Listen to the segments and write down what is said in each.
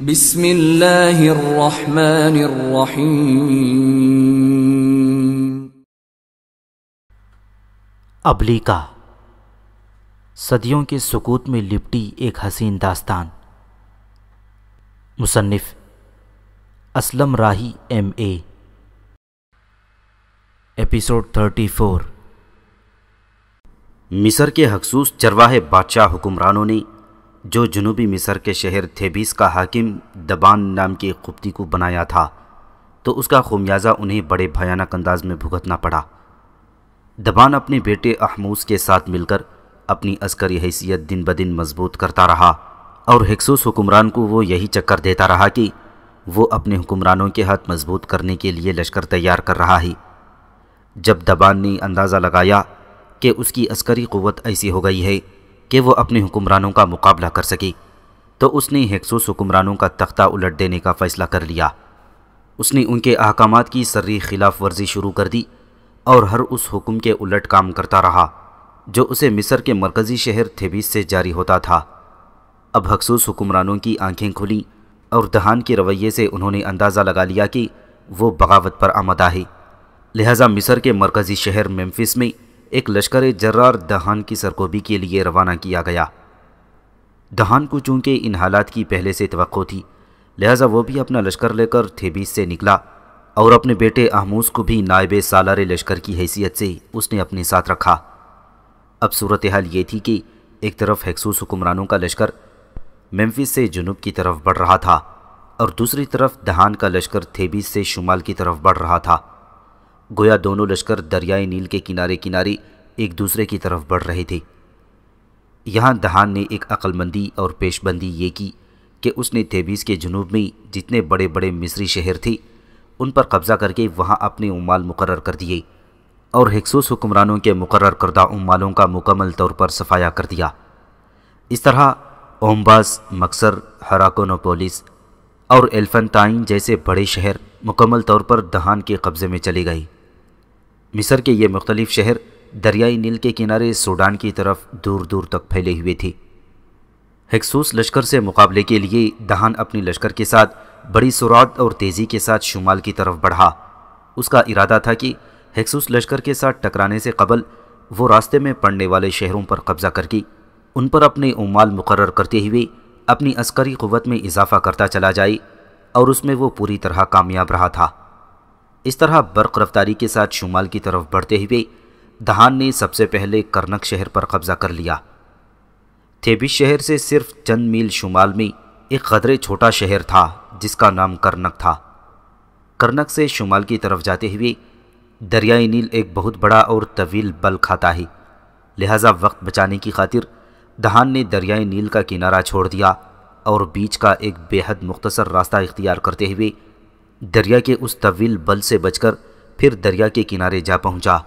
अबली अबलीका सदियों के सुकूत में लिपटी एक हसीन दास्तान मुसन्फ़ Aslam Rahi M A episode four मिसर के हकसूस चरवाहे बादशाह हुक्मरानों ने जो जनूबी मिसर के शहर थेबिस का हाकिम दबान नाम की खुप्ती को बनाया था तो उसका खुमियाजा उन्हें बड़े भयानक अंदाज में भुगतना पड़ा दबान अपने बेटे अहमूस के साथ मिलकर अपनी अस्करी हैसियत दिन ब दिन मजबूत करता रहा और हिक्सूस हुक्मरान को वो यही चक्कर देता रहा कि वो अपने हुक्मरानों के हाथ मजबूत करने के लिए लश्कर तैयार कर रहा है जब दबान ने अंदाज़ा लगाया कि उसकी अस्करी क़वत ऐसी हो गई है कि वो अपने हुक्मरानों का मुकाबला कर सके तो उसने हेक्सोस हुक्मरानों का तख्ता उलट देने का फ़ैसला कर लिया उसने उनके अहकाम की सर्री खिलाफ वर्जी शुरू कर दी और हर उस हुक्म के उलट काम करता रहा जो उसे मिस्र के मरकज़ी शहर थेबिस से जारी होता था अब हकसूस हुक्मरानों की आंखें खुलीं और दहान के रवैये से उन्होंने अंदाज़ा लगा लिया कि वो बगावत पर आमदा है लिहाजा मिस्र के मरकज़ी शहर मेम्फिस में एक लश्कर जर्रार दहान की सरकोबी के लिए रवाना किया गया दहान को चूँकि इन हालात की पहले से तो थी लिहाजा वो भी अपना लश्कर लेकर थेबीस से निकला और अपने बेटे आहमूस को भी नायब सालार लश्कर की हैसियत से उसने अपने साथ रखा अब सूरत हाल ये थी कि एक तरफ हैक्सूस हुक्मरानों का लश्कर मेम्फिस से जुनूब की तरफ बढ़ रहा था और दूसरी तरफ दहान का लश्कर थेबीस से शुमाल की तरफ बढ़ रहा था गोया दोनों लश्कर दरियाए नील के किनारे किनारे एक दूसरे की तरफ बढ़ रहे थे यहाँ दहान ने एक अक्लमंदी और पेशबंदी ये की कि उसने तेबीज़ के जनूब में जितने बड़े बड़े मिस्री शहर थे उन पर कब्ज़ा करके वहाँ अपने उमाल मुकर कर दिए और हिक्सूस हुक्मरानों के मुकर करदा उमालों का मुकम्मल तौर पर सफाया कर दिया इस तरह ओम्बास मक्सर हराकोनोपोलिस और एल्फनटाइन जैसे बड़े शहर मुकम्मल तौर पर दहान के कब्ज़े में चले गए मिस्र के ये मुख्तलिफ़ शहर दरियाई नील के किनारे सूडान की तरफ दूर दूर तक फैले हुए थी हेक्सूस लश्कर से मुकाबले के लिए दहान अपनी लश्कर के साथ बड़ी सुरात और तेज़ी के साथ शुमाल की तरफ बढ़ा उसका इरादा था कि हेक्सूस लश्कर के साथ टकराने से कबल वो रास्ते में पड़ने वाले शहरों पर कब्ज़ा करके उन पर अपने उमाल मुकर करते हुए अपनी अस्करी क़वत में इजाफ़ा करता चला जाए और उसमें वो पूरी तरह कामयाब रहा था इस तरह बर्क रफ्तारी के साथ शुमाल की तरफ बढ़ते हुए दहान ने सबसे पहले कर्नक शहर पर कब्जा कर लिया थेबिस शहर से सिर्फ चंद मील शुमाल में एक खदरे छोटा शहर था जिसका नाम कर्नक था कर्नक से शुमाल की तरफ जाते हुए दरियाई नील एक बहुत बड़ा और तवील बल खाता है लिहाजा वक्त बचाने की खातिर दहान ने दरियाई नील का किनारा छोड़ दिया और बीच का एक बेहद मुख्तसर रास्ता इख्तियार करते हुए दरिया के उस तवील बल से बचकर फिर दरिया के किनारे जा पहुंचा।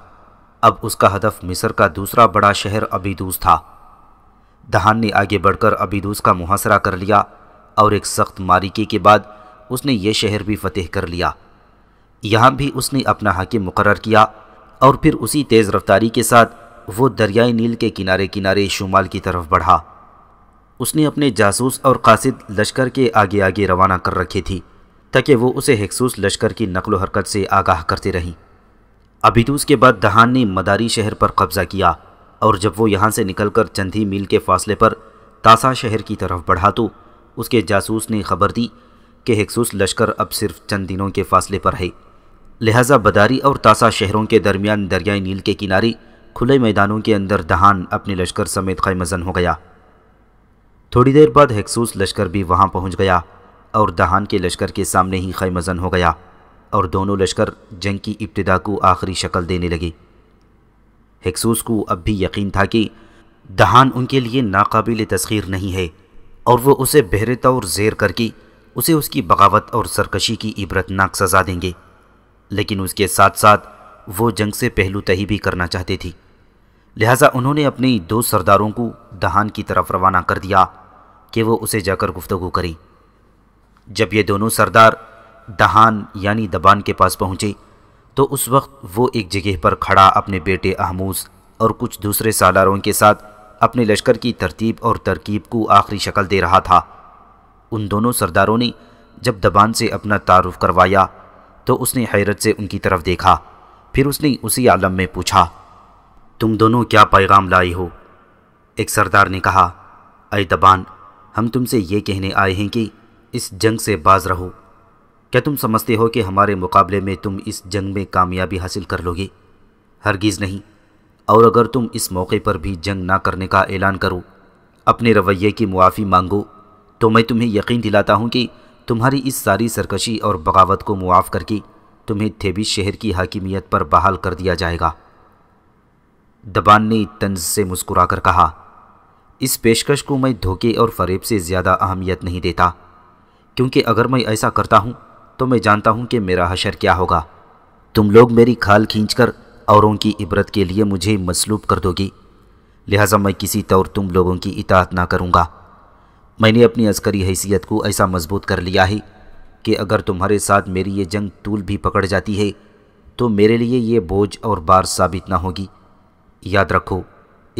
अब उसका हदफ मिस्र का दूसरा बड़ा शहर अबीदूस था दहान ने आगे बढ़कर अबीदूस का मुहासरा कर लिया और एक सख्त मारिकी के बाद उसने ये शहर भी फतेह कर लिया यहाँ भी उसने अपना हाकिम मुकर किया और फिर उसी तेज़ रफ्तारी के साथ वो दरियाई नील के किनारे किनारे शुमाल की तरफ बढ़ा उसने अपने जासूस और कासिद लश्कर के आगे आगे रवाना कर रखी थी ताकि वो उसे हेक्सूस लश्कर की नकल हरकत से आगाह करते रहें अबितूस तो के बाद दहान ने मदारी शहर पर कब्जा किया और जब वो यहाँ से निकलकर चंद ही मील के फासले पर तासा शहर की तरफ बढ़ा तो उसके जासूस ने खबर दी कि हेक्सूस लश्कर अब सिर्फ चंद दिनों के फासले पर है लिहाजा बदारी और तासा शहरों के दरमियान दरियाए नील के किनारे खुले मैदानों के अंदर दहान अपने लश्कर समेत खैमजन हो गया थोड़ी देर बाद हेक्सूस लश्कर भी वहाँ पहुँच गया और दहान के लश्कर के सामने ही खैमजन हो गया और दोनों लश्कर जंग की इब्तदा को आखिरी शक्ल देने लगे हेक्सूस को अब भी यकीन था कि दहान उनके लिए नाकाबिल तस्खीर नहीं है और वह उसे बहरे तौर जेर करके उसे उसकी बगावत और सरकशी की इबरतनाक सज़ा देंगे लेकिन उसके साथ साथ वो जंग से पहलू तही भी करना चाहते थे लिहाजा उन्होंने अपने दो सरदारों को दहान की तरफ रवाना कर दिया कि वो उसे जाकर गुफ्तु करें जब ये दोनों सरदार दहान यानी दबान के पास पहुंचे तो उस वक्त वो एक जगह पर खड़ा अपने बेटे अहमूस और कुछ दूसरे सालारों के साथ अपने लश्कर की तरतीब और तरकीब को आखिरी शक्ल दे रहा था उन दोनों सरदारों ने जब दबान से अपना तारुफ करवाया तो उसने हैरत से उनकी तरफ देखा फिर उसने उसी आलम में पूछा तुम दोनों क्या पैगाम लाए हो एक सरदार ने कहा अय दबान हम तुमसे ये कहने आए हैं कि इस जंग से बाज रहो क्या तुम समझते हो कि हमारे मुकाबले में तुम इस जंग में कामयाबी हासिल कर लोगे हरगिज़ नहीं और अगर तुम इस मौके पर भी जंग ना करने का ऐलान करो अपने रवैये की मुआफ़ी मांगो तो मैं तुम्हें यकीन दिलाता हूँ कि तुम्हारी इस सारी सरकशी और बगावत को मुआफ़ करके तुम्हें थेबी शहर की हाकिमियत पर बहाल कर दिया जाएगा दबान ने तंज से मुस्कुरा कर कहा इस पेशकश को मैं धोखे और फरेब से ज़्यादा अहमियत नहीं देता क्योंकि अगर मैं ऐसा करता हूँ तो मैं जानता हूँ कि मेरा हशर क्या होगा तुम लोग मेरी खाल खींचकर औरों की इबरत के लिए मुझे मसलूब कर दोगी लिहाजा मैं किसी तौर तुम लोगों की इतात ना करूँगा मैंने अपनी अस्करी हैसियत को ऐसा मजबूत कर लिया है कि अगर तुम्हारे साथ मेरी ये जंग तूल भी पकड़ जाती है तो मेरे लिए ये बोझ और बार साबित ना होगी याद रखो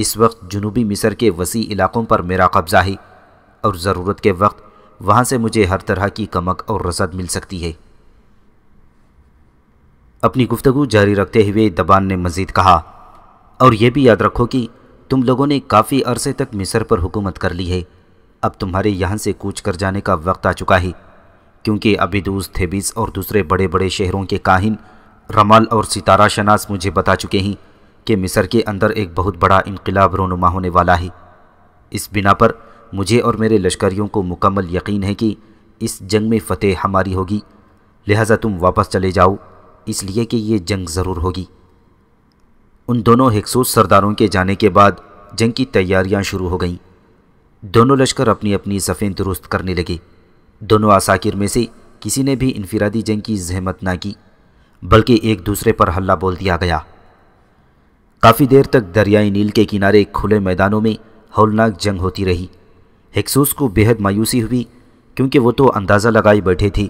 इस वक्त जनूबी मिस्र के वसी इलाकों पर मेरा कब्ज़ा है और ज़रूरत के वक्त वहाँ से मुझे हर तरह की कमक और रसद मिल सकती है अपनी गुफ्तगु जारी रखते हुए दबान ने मज़ीद कहा और यह भी याद रखो कि तुम लोगों ने काफ़ी अरसे तक मिस्र पर हुकूमत कर ली है अब तुम्हारे यहाँ से कूच कर जाने का वक्त आ चुका है क्योंकि अबिदूस थेबिस और दूसरे बड़े बड़े शहरों के काहिन रमल और सितारा शनास मुझे बता चुके हैं कि मिस्र के अंदर एक बहुत बड़ा इनकलाब रोनुमा होने वाला है इस बिना पर मुझे और मेरे लश्करियों को मुकम्मल यकीन है कि इस जंग में फ़तेह हमारी होगी लिहाजा तुम वापस चले जाओ इसलिए कि ये जंग ज़रूर होगी उन दोनों हिकसूस सरदारों के जाने के बाद जंग की तैयारियां शुरू हो गईं दोनों लश्कर अपनी अपनी सफ़ें दुरुस्त करने लगे दोनों आसाकिर में से किसी ने भी इनफरादी जंग की जहमत ना की बल्कि एक दूसरे पर हल्ला बोल दिया गया काफ़ी देर तक दरियाई नील के किनारे खुले मैदानों में हौलनाक जंग होती रही हेक्सूस को बेहद मायूसी हुई क्योंकि वो तो अंदाज़ा लगाए बैठे थे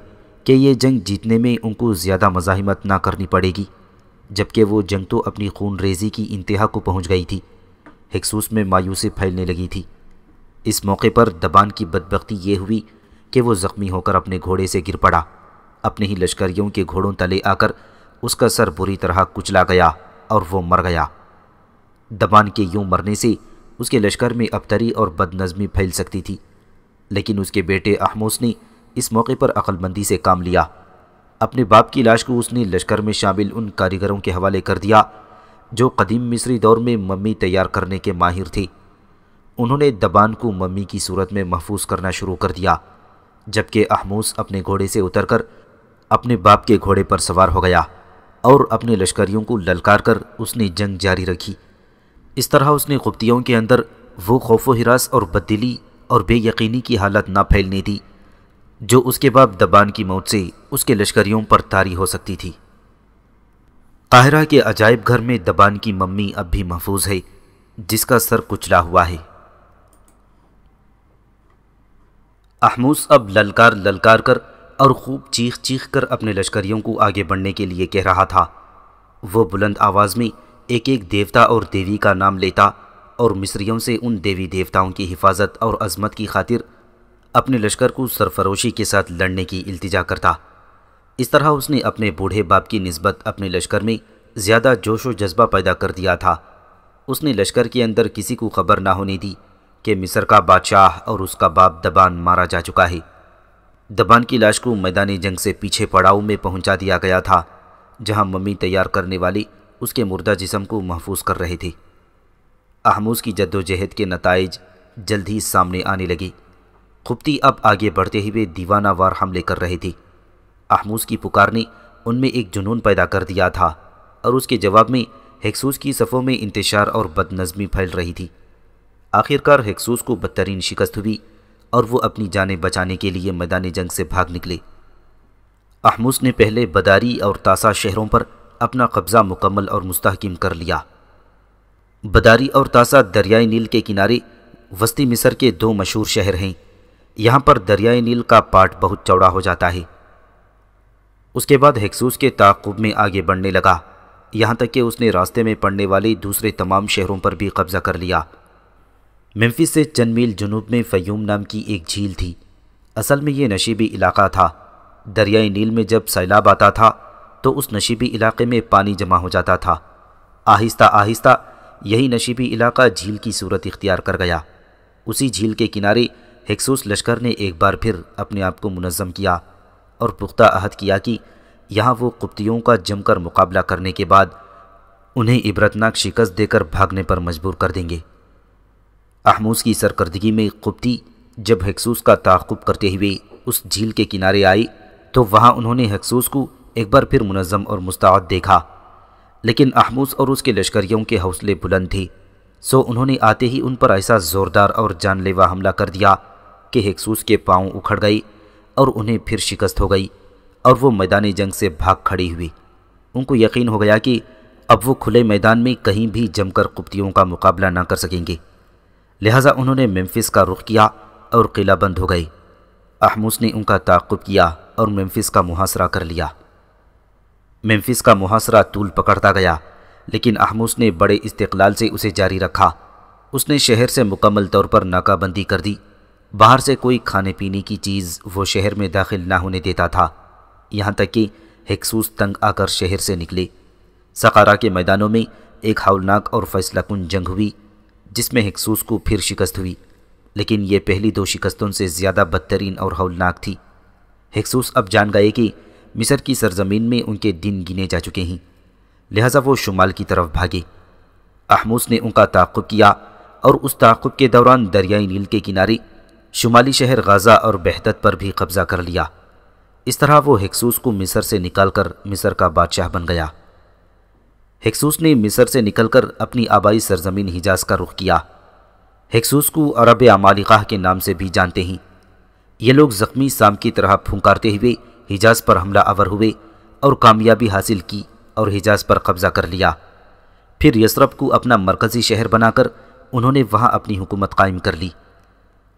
कि ये जंग जीतने में उनको ज़्यादा मज़ाहमत ना करनी पड़ेगी जबकि वो जंग तो अपनी खून रेजी की इंतहा को पहुंच गई थी हेक्सूस में मायूसी फैलने लगी थी इस मौके पर दबान की बदबकती ये हुई कि वो ज़ख्मी होकर अपने घोड़े से गिर पड़ा अपने ही लश्करियों के घोड़ों तले आकर उसका सर बुरी तरह कुचला गया और वो मर गया दबान के यूं मरने से उसके लश्कर में अबतरी और बदनज़मी फैल सकती थी लेकिन उसके बेटे अहमोस ने इस मौके पर अकलमंदी से काम लिया अपने बाप की लाश को उसने लश्कर में शामिल उन कारीगरों के हवाले कर दिया जो कदीम मिस्री दौर में मम्मी तैयार करने के माहिर थे उन्होंने दबान को मम्मी की सूरत में महफूज करना शुरू कर दिया जबकि अहमोस अपने घोड़े से उतरकर अपने बाप के घोड़े पर सवार हो गया और अपने लश्करियों को ललकार कर उसने जंग जारी रखी इस तरह उसने गुप्तियों के अंदर वो खौफो हिरास और बददिली और बेयकीनी की हालत ना फैलने दी जो उसके बाद दबान की मौत से उसके लश्करियों पर तारी हो सकती थी काहरा के अजायब घर में दबान की मम्मी अब भी महफूज है जिसका सर कुचला हुआ है अहमूस अब ललकार ललकार कर और खूब चीख चीख कर अपने लश्करियों को आगे बढ़ने के लिए कह रहा था वो बुलंद आवाज़ में एक एक देवता और देवी का नाम लेता और मिस्रियों से उन देवी देवताओं की हिफाजत और अजमत की खातिर अपने लश्कर को सरफरोशी के साथ लड़ने की इल्तिजा करता इस तरह उसने अपने बूढ़े बाप की नस्बत अपने लश्कर में ज़्यादा जोश व जज्बा पैदा कर दिया था उसने लश्कर के अंदर किसी को खबर ना होने दी कि मिस्र का बादशाह और उसका बाप दबान मारा जा चुका है दबान की लाश को मैदानी जंग से पीछे पड़ाव में पहुंचा दिया गया था जहां मम्मी तैयार करने वाली उसके मुर्दा जिसम को महफूज कर रहे थे आहमूज की जद्दोजहद के नतज जल्द ही सामने आने लगी खुपती अब आगे बढ़ते हुए दीवाना दीवानावार हमले कर रही थी आहमूज की पुकार ने उनमें एक जुनून पैदा कर दिया था और उसके जवाब में हेक्सूस की सफ़ों में इंतशार और बदनज़मी फैल रही थी आखिरकार हेक्सूस को बदतरीन शिकस्त हुई और वो अपनी जानें बचाने के लिए मैदान जंग से भाग निकले आहमूस ने पहले बदारी और तासा शहरों पर अपना कब्ज़ा मुकम्मल और मुस्तकम कर लिया बदारी और तासा दरियाई नील के किनारे वस्ती मिस्र के दो मशहूर शहर हैं यहाँ पर दरियाई नील का पाट बहुत चौड़ा हो जाता है उसके बाद हेक्सूस के ताकुब में आगे बढ़ने लगा यहाँ तक कि उसने रास्ते में पड़ने वाले दूसरे तमाम शहरों पर भी कब्ज़ा कर लिया मेम्फिस से चंद मील जुनूब में फ़यूम नाम की एक झील थी असल में ये नशीबी इलाका था दरियाई नील में जब सैलाब आता था तो उस नशीबी इलाके में पानी जमा हो जाता था आहिस्ता आहिस्ता यही नशीबी इलाका झील की सूरत इख्तियार कर गया उसी झील के किनारे हेक्सूस लश्कर ने एक बार फिर अपने आप को मुनज़म किया और पुख्ता अहद किया कि यहाँ वो कुप्तियों का जमकर मुकाबला करने के बाद उन्हें इबरतनाक शिकस्त देकर भागने पर मजबूर कर देंगे अहमूस की सरकर्दगी में कुप्ती जब हेक्सूस का ताकुब करते हुए उस झील के किनारे आई तो वहाँ उन्होंने हेक्सूस को एक बार फिर मुनज़म और मुस्ताद देखा लेकिन अहमूस और उसके लश्करियों के हौसले बुलंद थी सो उन्होंने आते ही उन पर ऐसा ज़ोरदार और जानलेवा हमला कर दिया कि हेक्सूस के पाँव उखड़ गई और उन्हें फिर शिकस्त हो गई और वो मैदानी जंग से भाग खड़ी हुई उनको यकीन हो गया कि अब वो खुले मैदान में कहीं भी जमकर कुप्तियों का मुकाबला ना कर सकेंगे लिहाजा उन्होंने मेम्फिस का रुख किया और किला बंद हो गई अहमूस ने उनका ताकुब किया और मेम्फिस का मुहासरा कर लिया मेम्फिस का मुहासरा तूल पकड़ता गया लेकिन अहमूस ने बड़े इस्तलाल से उसे जारी रखा उसने शहर से मुकम्मल तौर पर नाकाबंदी कर दी बाहर से कोई खाने पीने की चीज़ वो शहर में दाखिल ना होने देता था यहाँ तक कि हेक्सूस तंग आकर शहर से निकले सकारा के मैदानों में एक हौलनाक और फैसला कन जंग हुई जिसमें हेक्सूस को फिर शिकस्त हुई लेकिन ये पहली दो शिकस्तों से ज़्यादा बदतरीन और हौलनाक थी हेक्सूस अब जान गए कि मिस्र की सरजमीन में उनके दिन गिने जा चुके हैं लिहाजा वो शुमाल की तरफ भागे अहमूस ने उनका ताकुब किया और उस ताकुब के दौरान दरियाई नील के किनारे शुमाली शहर गाज़ा और बहदत पर भी कब्ज़ा कर लिया इस तरह वो हेक्सूस को मिस्र से निकालकर मिस्र का बादशाह बन गया हेक्सूस ने मिस्र से निकलकर अपनी आबाई सरजमीन हिजाज का रुख किया हेक्सूस को अरब अमालिका के नाम से भी जानते हैं ये लोग ज़ख्मी साम की तरह फुंकारते हुए हिजाज पर हमला आवर हुए और कामयाबी हासिल की और हिजाज पर कब्जा कर लिया फिर यसरब को अपना मरकज़ी शहर बनाकर उन्होंने वहाँ अपनी हुकूमत कायम कर ली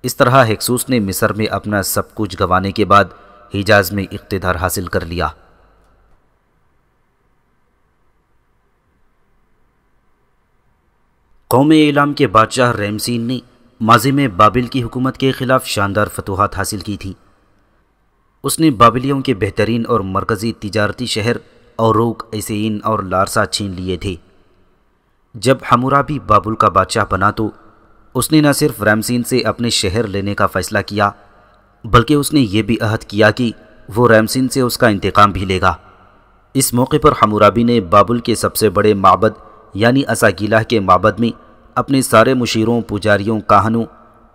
इस तरह हेक्सूस ने मिस्र में अपना सब कुछ गंवाने के बाद हिजाज में इकतदार हासिल कर लिया कौम इलाम के बादशाह रैमसिन ने माजी में बाबिल की हुकूमत के ख़िलाफ़ शानदार फतूहत हासिल की थी उसने बाबिलियों के बेहतरीन और मरकज़ी तजारती शहर और ऐसेन और लारसा छीन लिए थे जब भी बाबुल का बादशाह बना तो उसने न सिर्फ रामसिन से अपने शहर लेने का फ़ैसला किया बल्कि उसने ये भी अहद किया कि वो रामसिन से उसका इंतकाम भी लेगा इस मौके पर हमराबी ने बाबुल के सबसे बड़े माबद यानी असागीला के माबद में अपने सारे मुशीरों पुजारियों कहानों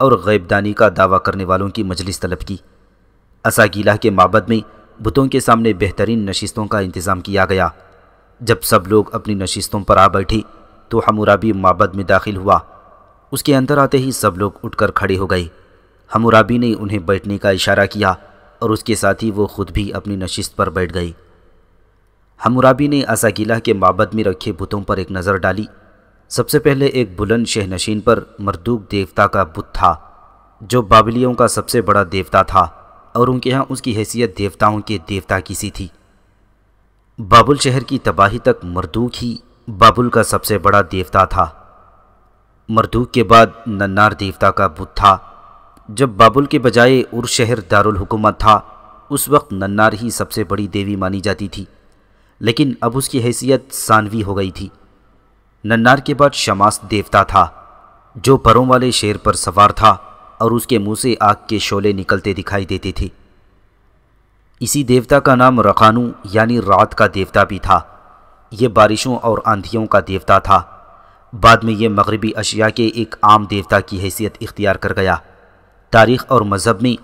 और गैबदानी का दावा करने वालों की मजलिस तलब की असागीला के माबद में बुतों के सामने बेहतरीन नशिस्तों का इंतज़ाम किया गया जब सब लोग अपनी नशिस्तों पर आ बैठे तो हमराबी माबद में दाखिल हुआ उसके अंदर आते ही सब लोग उठकर खड़े हो गए हमराबी ने उन्हें बैठने का इशारा किया और उसके साथ ही वो खुद भी अपनी नशिस्त पर बैठ गई हमराबी ने असागीला के माबद में रखे बुतों पर एक नज़र डाली सबसे पहले एक बुलंद शहनशीन पर मरदूक देवता का बुत था जो बाबलियों का सबसे बड़ा देवता था और उनके यहाँ उसकी हैसियत देवताओं के देवता की सी थी बाबुल शहर की तबाही तक मरदूक ही बाबुल का सबसे बड़ा देवता था मरदूक के बाद नन्नार देवता का बुत था जब बाबुल के बजाय उर् शहर दारुल हुकूमत था उस वक्त नन्नार ही सबसे बड़ी देवी मानी जाती थी लेकिन अब उसकी हैसियत सानवी हो गई थी नन्नार के बाद शमास देवता था जो परों वाले शेर पर सवार था और उसके मुंह से आग के शोले निकलते दिखाई देते थे इसी देवता का नाम रखानू यानी रात का देवता भी था यह बारिशों और आंधियों का देवता था बाद में यह मगरबी अशिया के एक आम देवता की हैसियत इख्तियार कर गया तारीख़ और मज़हब में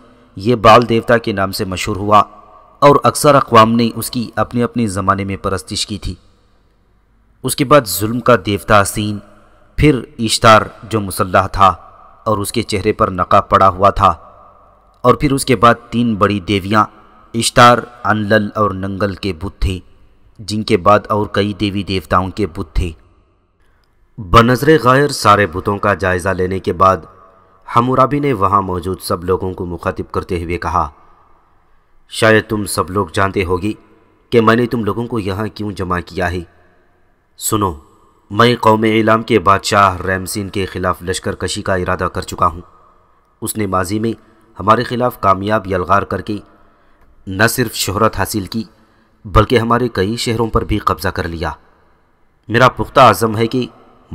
यह बाल देवता के नाम से मशहूर हुआ और अक्सर अकवाम ने उसकी अपने अपने ज़माने में परस्तिश की थी उसके बाद जुल्म का देवता सीन फिर इश्तार जो मुसल्ह था और उसके चेहरे पर नकाब पड़ा हुआ था और फिर उसके बाद तीन बड़ी देवियाँ इश्तार अनलल और नंगल के बुत थे जिनके बाद और कई देवी देवताओं के बुत थे बनजर गैर सारे बुतों का जायज़ा लेने के बाद हमुराबी ने वहाँ मौजूद सब लोगों को मुखातिब करते हुए कहा शायद तुम सब लोग जानते होगी कि मैंने तुम लोगों को यहाँ क्यों जमा किया है सुनो मैं कौम इलाम के बादशाह रैमसिन के ख़िलाफ़ लश्कर कशी का इरादा कर चुका हूँ उसने माजी में हमारे ख़िलाफ़ कामयाब यलगार करके न सिर्फ शहरत हासिल की बल्कि हमारे कई शहरों पर भी कब्ज़ा कर लिया मेरा पुख्ता आज़म है कि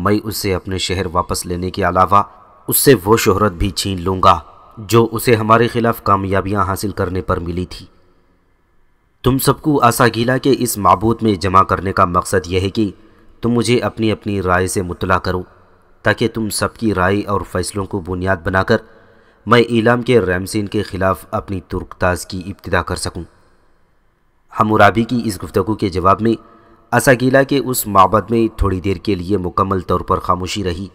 मैं उसे अपने शहर वापस लेने के अलावा उससे वो शहरत भी छीन लूँगा जो उसे हमारे ख़िलाफ़ कामयाबियाँ हासिल करने पर मिली थी तुम सबको आशा गीला के इस मबूद में जमा करने का मकसद यह है कि तुम मुझे अपनी अपनी राय से मुतला करो ताकि तुम सबकी राय और फ़ैसलों को बुनियाद बनाकर मैं ईलाम के रैमसिन के ख़िलाफ़ अपनी तुर्कताज़ की इब्तदा कर सकूँ हमराबी की इस गुफ्तु के जवाब में असागीला के उस माबद में थोड़ी देर के लिए मुकम्मल तौर पर खामोशी रही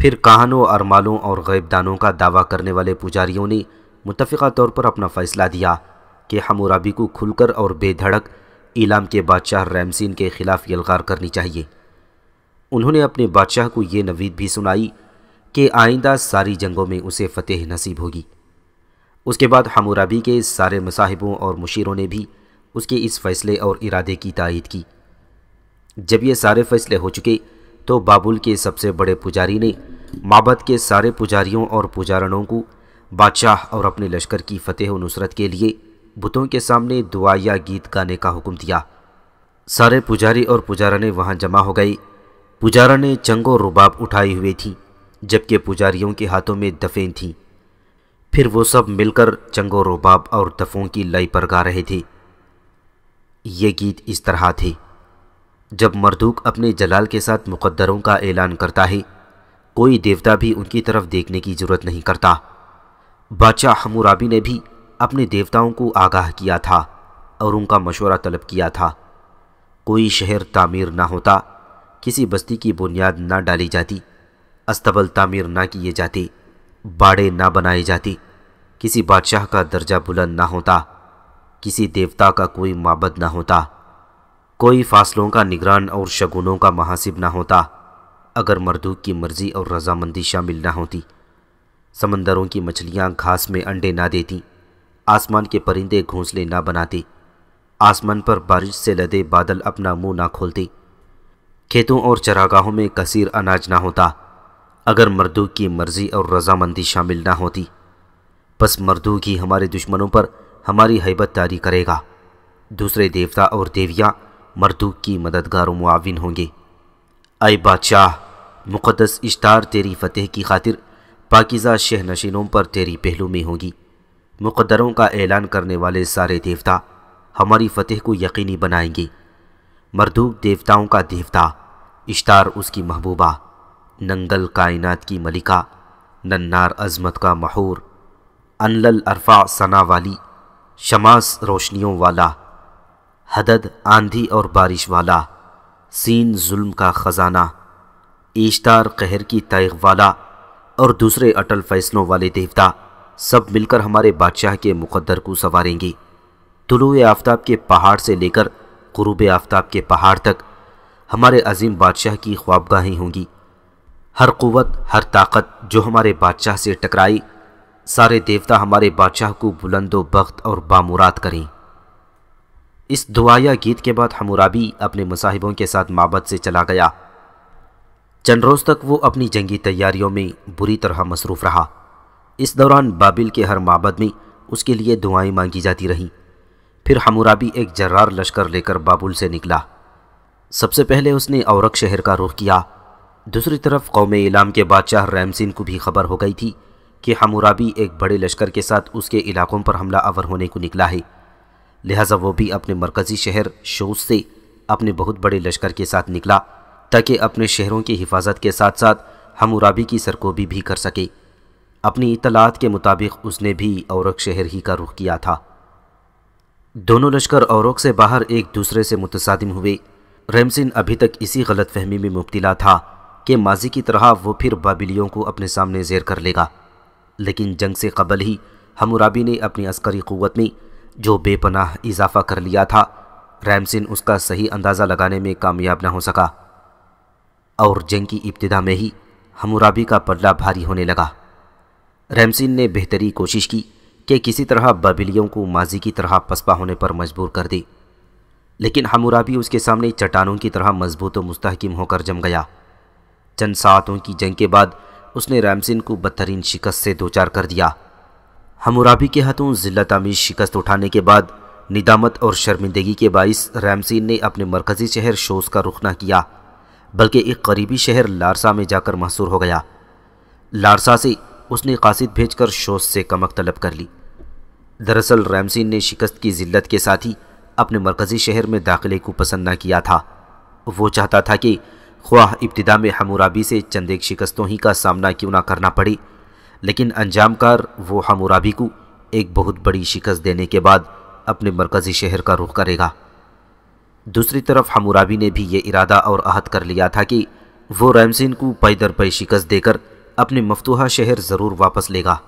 फिर कहानों अरमालों और गैबदानों का दावा करने वाले पुजारियों ने मुतफ़ा तौर पर अपना फ़ैसला दिया कि हमराबी को खुलकर और बेधड़क ईलाम के बादशाह रैमसिन के ख़िलाफ़ यलगार करनी चाहिए उन्होंने अपने बादशाह को ये नवीद भी सुनाई कि आइंदा सारी जंगों में उसे फ़तेह नसीब होगी उसके बाद हमूराबी के सारे मसाहिबों और मुशीरों ने भी उसके इस फ़ैसले और इरादे की तायद की जब ये सारे फ़ैसले हो चुके तो बाबुल के सबसे बड़े पुजारी ने माबद के सारे पुजारियों और पुजारणों को बादशाह और अपने लश्कर की फ़तेह नुसरत के लिए बुतों के सामने दुआ या गीत गाने का हुक्म दिया सारे पुजारी और ने वहाँ जमा हो गई पुजारा ने चंगो रुबाब उठाई हुई थी जबकि पुजारियों के हाथों में दफें थीं फिर वो सब मिलकर चंगो रुबाब और दफों की लय पर गा रहे थे ये गीत इस तरह थे जब मरदूक अपने जलाल के साथ मुकद्दरों का ऐलान करता है कोई देवता भी उनकी तरफ देखने की जरूरत नहीं करता बादशाह हमूराबी ने भी अपने देवताओं को आगाह किया था और उनका मशवरा तलब किया था कोई शहर तामीर ना होता किसी बस्ती की बुनियाद ना डाली जाती अस्तबल तामीर ना किए जाते बाड़े ना बनाए जाते किसी बादशाह का दर्जा बुलंद ना होता किसी देवता का कोई माबद ना होता कोई फासलों का निगरान और शगुनों का महासिब ना होता अगर मरदूक की मर्ज़ी और रजामंदी शामिल ना होती समंदरों की मछलियाँ घास में अंडे ना देती आसमान के परिंदे घोंसले ना बनाती आसमान पर बारिश से लदे बादल अपना मुंह ना खोलती खेतों और चरागाहों में कसीर अनाज ना होता अगर मर्दों की मर्जी और रजामंदी शामिल ना होती बस मर्दों की हमारे दुश्मनों पर हमारी हैबत तारी करेगा दूसरे देवता और देवियाँ मर्दों की मददगार मुआविन होंगे अय बादशाह मुक़दस इश्तार तेरी फ़तेह की खातिर पाकिज़ा शहनशीनों पर तेरी पहलू में होगी मुकदरों का ऐलान करने वाले सारे देवता हमारी फतेह को यकीनी बनाएंगे मरदूक देवताओं का देवता इश्तार उसकी महबूबा नंगल कायनात की मलिका नन्नार अजमत का महूर अनलल अरफा सना वाली शमास रोशनियों वाला हदद आंधी और बारिश वाला सीन जुल्म का ख़जाना ईश्तार कहर की तयग वाला और दूसरे अटल फैसलों वाले देवता सब मिलकर हमारे बादशाह के मुकद्दर को संवारेंगी तुलु आफ्ताब के पहाड़ से लेकर गुरूब आफ्ताब के पहाड़ तक हमारे अजीम बादशाह की ख्वाबगाहें होंगी हर क़वत हर ताकत जो हमारे बादशाह से टकराई सारे देवता हमारे बादशाह को बुलंदो बख्त और बामुराद करें इस दुआया गीत के बाद हमराबी अपने मुसाहिबों के साथ माबद से चला गया चंद रोज़ तक वो अपनी जंगी तैयारियों में बुरी तरह मसरूफ़ रहा इस दौरान बाबिल के हर माबद में उसके लिए दुआएं मांगी जाती रहीं फिर हमराबी एक जर्रार लश्कर लेकर बाबुल से निकला सबसे पहले उसने औरक शहर का रुख किया दूसरी तरफ कौम इलाम के बादशाह रैमसिन को भी खबर हो गई थी कि हमराबी एक बड़े लश्कर के साथ उसके इलाकों पर हमला अवर होने को निकला है लिहाजा वो भी अपने मरकज़ी शहर शोज से अपने बहुत बड़े लश्कर के साथ निकला ताकि अपने शहरों की हिफाजत के साथ साथ हमराबी की सरकोबी भी कर सके अपनी इतलात के मुताबिक उसने भी औरक शहर ही का रुख किया था दोनों लश्कर औरक से बाहर एक दूसरे से मुतसादिम हुए रेमसिन अभी तक इसी गलत फहमी में मुबतला था कि माजी की तरह वो फिर बाबिलियों को अपने सामने जेर कर लेगा लेकिन जंग से कबल ही हमराबी ने अपनी अस्करी क़वत में जो बेपनाह इजाफा कर लिया था रैमसिन उसका सही अंदाज़ा लगाने में कामयाब ना हो सका और जंग की इब्तदा में ही हमराबी का पल्ला भारी होने लगा रैमसिन ने बेहतरी कोशिश की कि किसी तरह बबिलियों को माजी की तरह पसपा होने पर मजबूर कर दे लेकिन हमराबी उसके सामने चट्टानों की तरह मजबूत और मुस्तकम होकर जम गया चंद सातों की जंग के बाद उसने रैमसिन को बदतरीन शिकस्त से दो चार कर दिया हमराबी के हाथों जिला तमीज शिकस्त उठाने के बाद निदामत और शर्मिंदगी के बायस रैमसिन ने अपने मरकज़ी शहर शोस का रुख न किया बल्कि एक करीबी शहर लारसा में जाकर महसूर हो गया लारसा से उसने कासिद भेजकर शोस से कमक तलब कर ली दरअसल रैमसिन ने शिकस्त की जिल्लत के साथ ही अपने मरकज़ी शहर में दाखिले को पसंद न किया था वो चाहता था कि ख्वाह इब्तदा में हमूराबी से चंद एक शिकस्तों ही का सामना क्यों ना करना पड़े लेकिन अंजाम कार वो हमूराबी को एक बहुत बड़ी शिकस्त देने के बाद अपने मरकज़ी शहर का रुख करेगा दूसरी तरफ हमूराबी ने भी ये इरादा और अहद कर लिया था कि वो रैमसिन को पैदर दर पै शिकस्त देकर अपने मफतूहा शहर ज़रूर वापस लेगा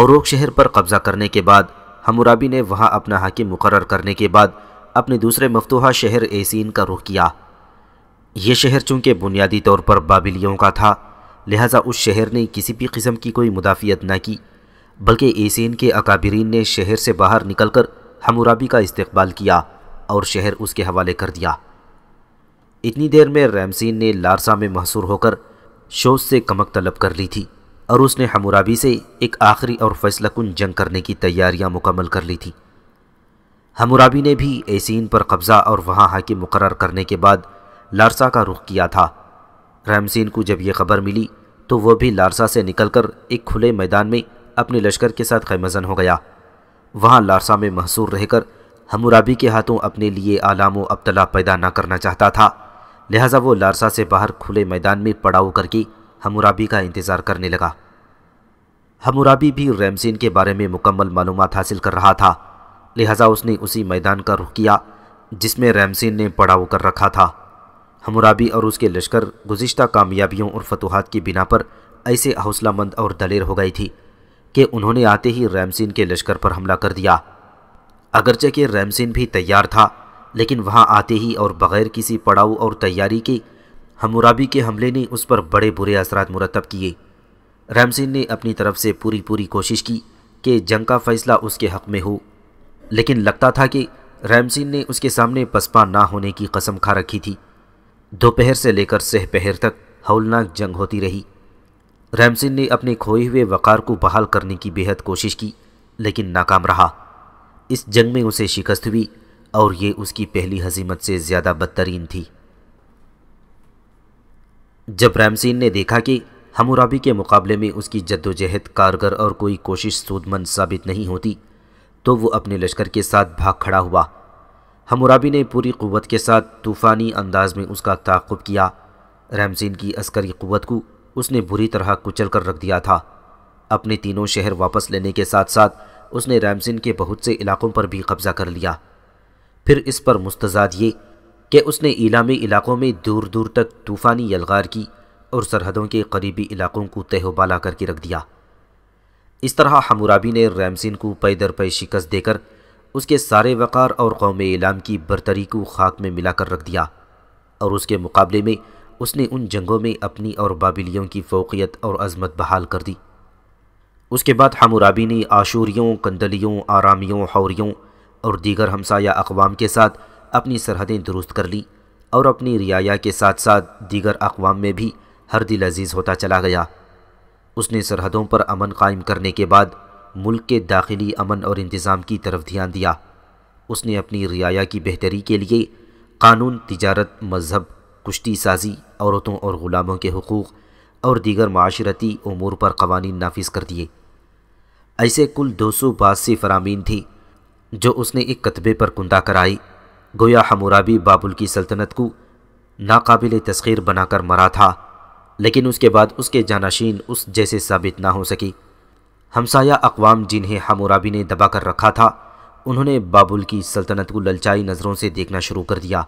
औरोक शहर पर कब्ज़ा करने के बाद हमराबी ने वहाँ अपना हाकिम मुकर करने के बाद अपने दूसरे मफतूहा शहर एसिन का रुख किया यह शहर चूँकि बुनियादी तौर पर बाबिलियों का था लिहाजा उस शहर ने किसी भी किस्म की कोई मुदाफ़ियत ना की बल्कि एसिन के अकाबरीन ने शहर से बाहर निकल कर हमराबी का इस्तबाल किया और शहर उसके हवाले कर दिया इतनी देर में रैमसिन ने लारसा में महसूर होकर शोज से कमक तलब कर ली थी और उसने हमराबी से एक आखिरी और फैसला कन जंग करने की तैयारियां मुकम्मल कर ली थी हमराबी ने भी एसीन पर कब्ज़ा और वहाँ हाकिम मुकर करने के बाद लारसा का रुख किया था रामसिन को जब यह खबर मिली तो वह भी लारसा से निकलकर एक खुले मैदान में अपने लश्कर के साथ खैमजन हो गया वहाँ लारसा में महसूर रहकर हमराबी के हाथों अपने लिए आलाम अबतला पैदा ना करना चाहता था लिहाजा वो लारसा से बाहर खुले मैदान में पड़ाव करके हमुराबी का इंतज़ार करने लगा हमुराबी भी रैमसिन के बारे में मुकम्मल मालूम हासिल कर रहा था लिहाजा उसने उसी मैदान का रुख किया जिसमें रैमसिन ने पड़ाव कर रखा था हमराबी और उसके लश्कर गुज्त कामयाबियों और फतूहत की बिना पर ऐसे हौसलामंद और दलेर हो गई थी कि उन्होंने आते ही रैमसिन के लश्कर पर हमला कर दिया अगरचे कि रैमसिन भी तैयार था लेकिन वहाँ आते ही और बग़ैर किसी पड़ाव और तैयारी के हमराबी के हमले ने उस पर बड़े बुरे असरात मुरतब किए सिंह ने अपनी तरफ से पूरी पूरी कोशिश की कि जंग का फ़ैसला उसके हक़ में हो लेकिन लगता था कि सिंह ने उसके सामने पसपा ना होने की कसम खा रखी थी दोपहर से लेकर सह पहर तक हौलनाक जंग होती रही सिंह ने अपने खोए हुए वक़ार को बहाल करने की बेहद कोशिश की लेकिन नाकाम रहा इस जंग में उसे शिकस्त हुई और ये उसकी पहली हजीमत से ज़्यादा बदतरीन थी जब रैमसीन ने देखा कि हमुराबी के मुकाबले में उसकी जद्दोजहद कारगर और कोई कोशिश सूदमंद साबित नहीं होती तो वो अपने लश्कर के साथ भाग खड़ा हुआ हमुराबी ने पूरी क़वत के साथ तूफ़ानी अंदाज में उसका ताकुब किया रैमसीन की अस्करी क़वत को उसने बुरी तरह कुचल कर रख दिया था अपने तीनों शहर वापस लेने के साथ साथ उसने रैमसिन के बहुत से इलाकों पर भी कब्ज़ा कर लिया फिर इस पर मुस्तजाद ये कि उसने इलामी इलाकों में दूर दूर तक तूफ़ानी यलगार की और सरहदों के करीबी इलाकों को तहबाला करके रख दिया इस तरह हमराबी ने रैमसिन को पैदर दर पै शिकस्त देकर उसके सारे वक़ार और कौम इलाम की बरतरी को खाक में मिलाकर रख दिया और उसके मुकाबले में उसने उन जंगों में अपनी और बाबिलियों की फ़ोकियत और अजमत बहाल कर दी उसके बाद हमराबी ने आशूरियों कंदलियों आरामियों हौरियों और दीगर हमसा या अकवाम के साथ अपनी सरहदें दुरुस्त कर ली और अपनी रियाया के साथ साथ दीगर अकवाम में भी हर दिल अजीज़ होता चला गया उसने सरहदों पर अमन कायम करने के बाद मुल्क के दाखिली अमन और इंतज़ाम की तरफ ध्यान दिया उसने अपनी रियाया की बेहतरी के लिए कानून तजारत मजहब कुश्ती साजी औरतों और ग़ुलामों के हकूक़ और दीगर माशरती अमूर पर कवानीन नाफिज कर दिए ऐसे कुल दो सौ बासी फरामीन थी जो उसने एक कतबे पर कुंदा कराई गोया हमूराबी बाबुल की सल्तनत को नाकाबिल तस्खीर बनाकर मरा था लेकिन उसके बाद उसके जानशीन उस जैसे साबित ना हो सकी हमसाया अकवाम जिन्हें हमूराबी ने दबा कर रखा था उन्होंने बाबुल की सल्तनत को ललचाई नज़रों से देखना शुरू कर दिया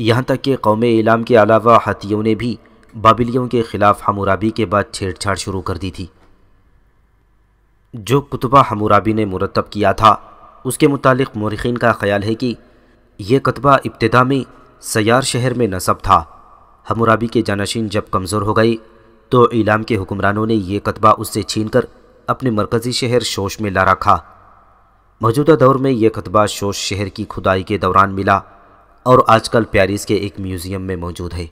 यहाँ तक कि कौम इलाम के अलावा हतियों ने भी बाबिलियों के ख़िलाफ़ हमूराबी के बाद छेड़छाड़ शुरू कर दी थी जो कुतबा हमूराबी ने मुरतब किया था उसके मुतालिक मौरखीन का ख्याल है कि यह कतबा इब्तदा में सयार शहर में नसब था हमराबी के जानशीन जब कमज़ोर हो गई तो इलाम के हुक्मरानों ने यह कतबा उससे छीन कर अपने मरकज़ी शहर शोश में ला रखा मौजूदा दौर में यह कतबा शोश शहर की खुदाई के दौरान मिला और आजकल पेरिस के एक म्यूज़ियम में मौजूद है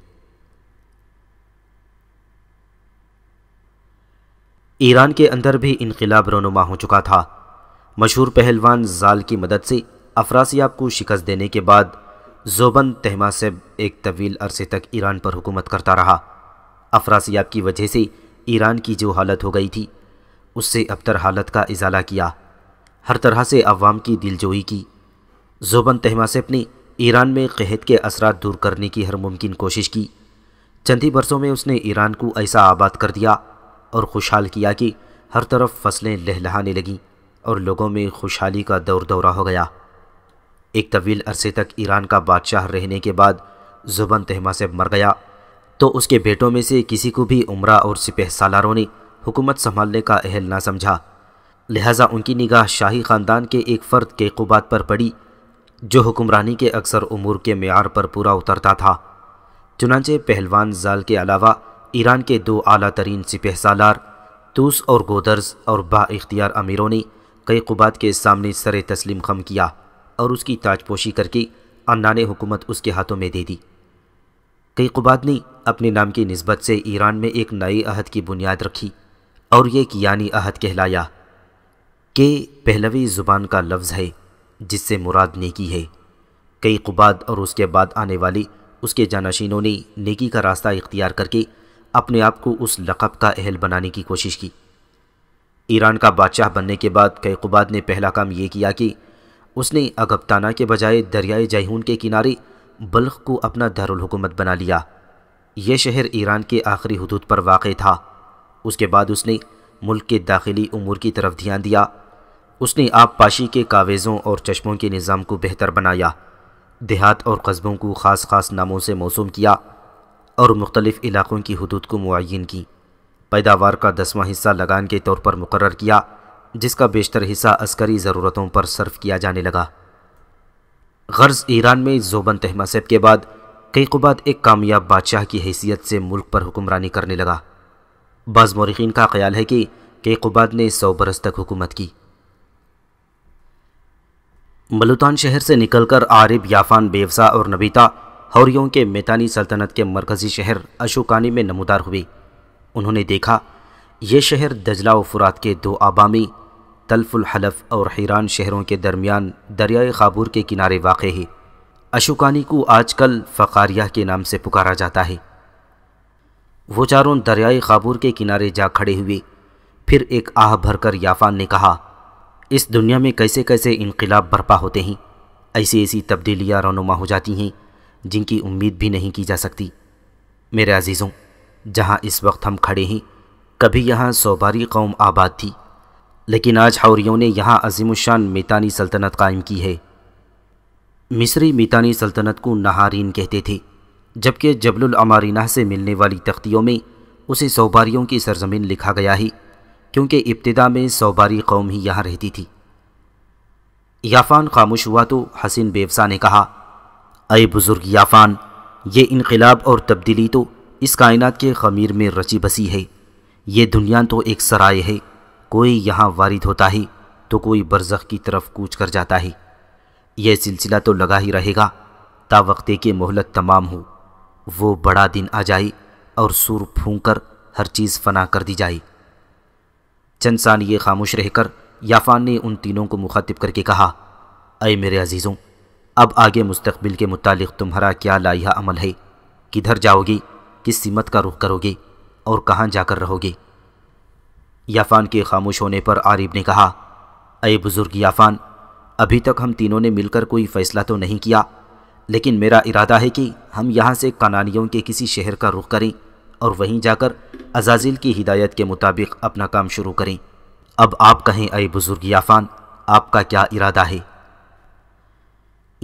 ईरान के अंदर भी इनकलाब रोनुमा हो चुका था मशहूर पहलवान जाल की मदद से अफरासियाब को शिकस्त देने के बाद जोबन तहमासेब एक तवील अरसे तक ईरान पर हुकूमत करता रहा अफरासियाब की वजह से ईरान की जो हालत हो गई थी उससे अबतर हालत का इजाला किया हर तरह से अवाम की दिलजोई की जोबन तहमासेब ने ईरान में कहत के असरा दूर करने की हर मुमकिन कोशिश की चंद ही बरसों में उसने ईरान को ऐसा आबाद कर दिया और खुशहाल किया कि हर तरफ फसलें लहलहाने लगीं और लोगों में खुशहाली का दौर दौरा हो गया एक तवील अरसे तक ईरान का बादशाह रहने के बाद जुबन तहमा से मर गया तो उसके बेटों में से किसी को भी उम्र और सिपह सालारों ने हुकूमत संभालने का अहल ना समझा लिहाजा उनकी निगाह शाही ख़ानदान के एक फ़र्द के कुबात पर पड़ी जो हुक्मरानी के अक्सर उमूर के मैार पर पूरा उतरता था चुनाचे पहलवान जाल के अलावा ईरान के दो अली तरीन सिपह सालार तूस और गोदर्स और बाख्तियार अमीरों ने कई कुबात के सामने सर तस्लीम खम किया और उसकी ताजपोशी करके अन्ना ने हुकूमत उसके हाथों में दे दी कई कुबात ने अपने नाम की नस्बत से ईरान में एक नए अहद की बुनियाद रखी और ये यानी अहद कहलाया कि पहलवी ज़ुबान का लफ्ज़ है जिससे मुराद नेकी है कई कुबाद और उसके बाद आने वाली उसके जानशीनों ने नेकी का रास्ता इख्तियार करके अपने आप को उस लक़ब का अहल बनाने की कोशिश की ईरान का बादशाह बनने के बाद कैकुबाद ने पहला काम ये किया कि उसने अगबताना के बजाय दरियाए जहून के किनारे बल्ख को अपना दारकूमत बना लिया यह शहर ईरान के आखिरी हदूद पर वाक़ था उसके बाद उसने मुल्क के दाखिली उमूर की तरफ ध्यान दिया उसने आप पाशी के कावेज़ों और चश्मों के निज़ाम को बेहतर बनाया देहात और कस्बों को ख़ास ख़ास नामों से मौसम किया और मुख्तलिफ़ इलाक़ों की हदूद को मुन की पैदावार का दसवां हिस्सा लगान के तौर पर मुकर किया जिसका बेशतर हिस्सा अस्करी ज़रूरतों पर सर्फ किया जाने लगा गर्ज़ ईरान में जोबन तहमसब के बाद कई कुबाद एक कामयाब बादशाह की हैसियत से मुल्क पर हुक्मरानी करने लगा बाज़ मौरखीन का ख्याल है कि कई कुबाद ने सौ बरस तक हुकूमत की मलुतान शहर से निकलकर आरिब याफान बेवसा और नबीता हौरियों के मैतानी सल्तनत के मरकज़ी शहर अशोकानी में नमोदार हुई उन्होंने देखा ये शहर दजला व फुरात के दो आबामी तलफुल हलफ और हीरान शहरों के दरमियान दरियाए खाबूर के किनारे वाक़ है अशुकानी को आजकल फ़कारिया के नाम से पुकारा जाता है वो चारों दरियाए खाबूर के किनारे जा खड़े हुए फिर एक आह भरकर याफान ने कहा इस दुनिया में कैसे कैसे इनकलाब बर्पा होते हैं ऐसी ऐसी तब्दीलियाँ रनुमा हो जाती हैं जिनकी उम्मीद भी नहीं की जा सकती मेरे अजीज़ों जहां इस वक्त हम खड़े हैं कभी यहाँ सोबारी कौम आबाद थी लेकिन आज हौरियों ने यहाँ अजीमशान मितानी सल्तनत कायम की है मिस्री मितानी सल्तनत को नहारीन कहते थे जबकि जबलमारीना से मिलने वाली तख्तियों में उसे सोबारियों की सरजमीन लिखा गया है क्योंकि इब्तदा में सोबारी कौम ही यहाँ रहती थी याफ़ान खामोश हुआ तो हसीन बेवसा ने कहा अय बुज़ुर्ग याफ़ान ये इनकलाब और तब्दीली तो इस कायनात के खमीर में रची बसी है ये दुनिया तो एक सराय है कोई यहाँ वारिद होता है तो कोई बरजख की तरफ कूच कर जाता है यह सिलसिला तो लगा ही रहेगा ता वक्ते के मोहलत तमाम हो वो बड़ा दिन आ जाए और सुर फूंक कर हर चीज़ फना कर दी जाए चंद ये खामोश रहकर याफान ने उन तीनों को मुखातिब करके कहा अय मेरे अजीज़ों अब आगे मुस्तबिल के मुतालिक तुम्हारा क्या लाइह अमल है किधर जाओगी किस सीमत का रुख करोगे और कहाँ जाकर रहोगे याफान के खामोश होने पर आरिब ने कहा अय बुज़ुर्ग याफान अभी तक हम तीनों ने मिलकर कोई फ़ैसला तो नहीं किया लेकिन मेरा इरादा है कि हम यहाँ से कनानियों के किसी शहर का रुख करें और वहीं जाकर अजाजिल की हिदायत के मुताबिक अपना काम शुरू करें अब आप कहें अय बुज़ुर्ग याफान आपका क्या इरादा है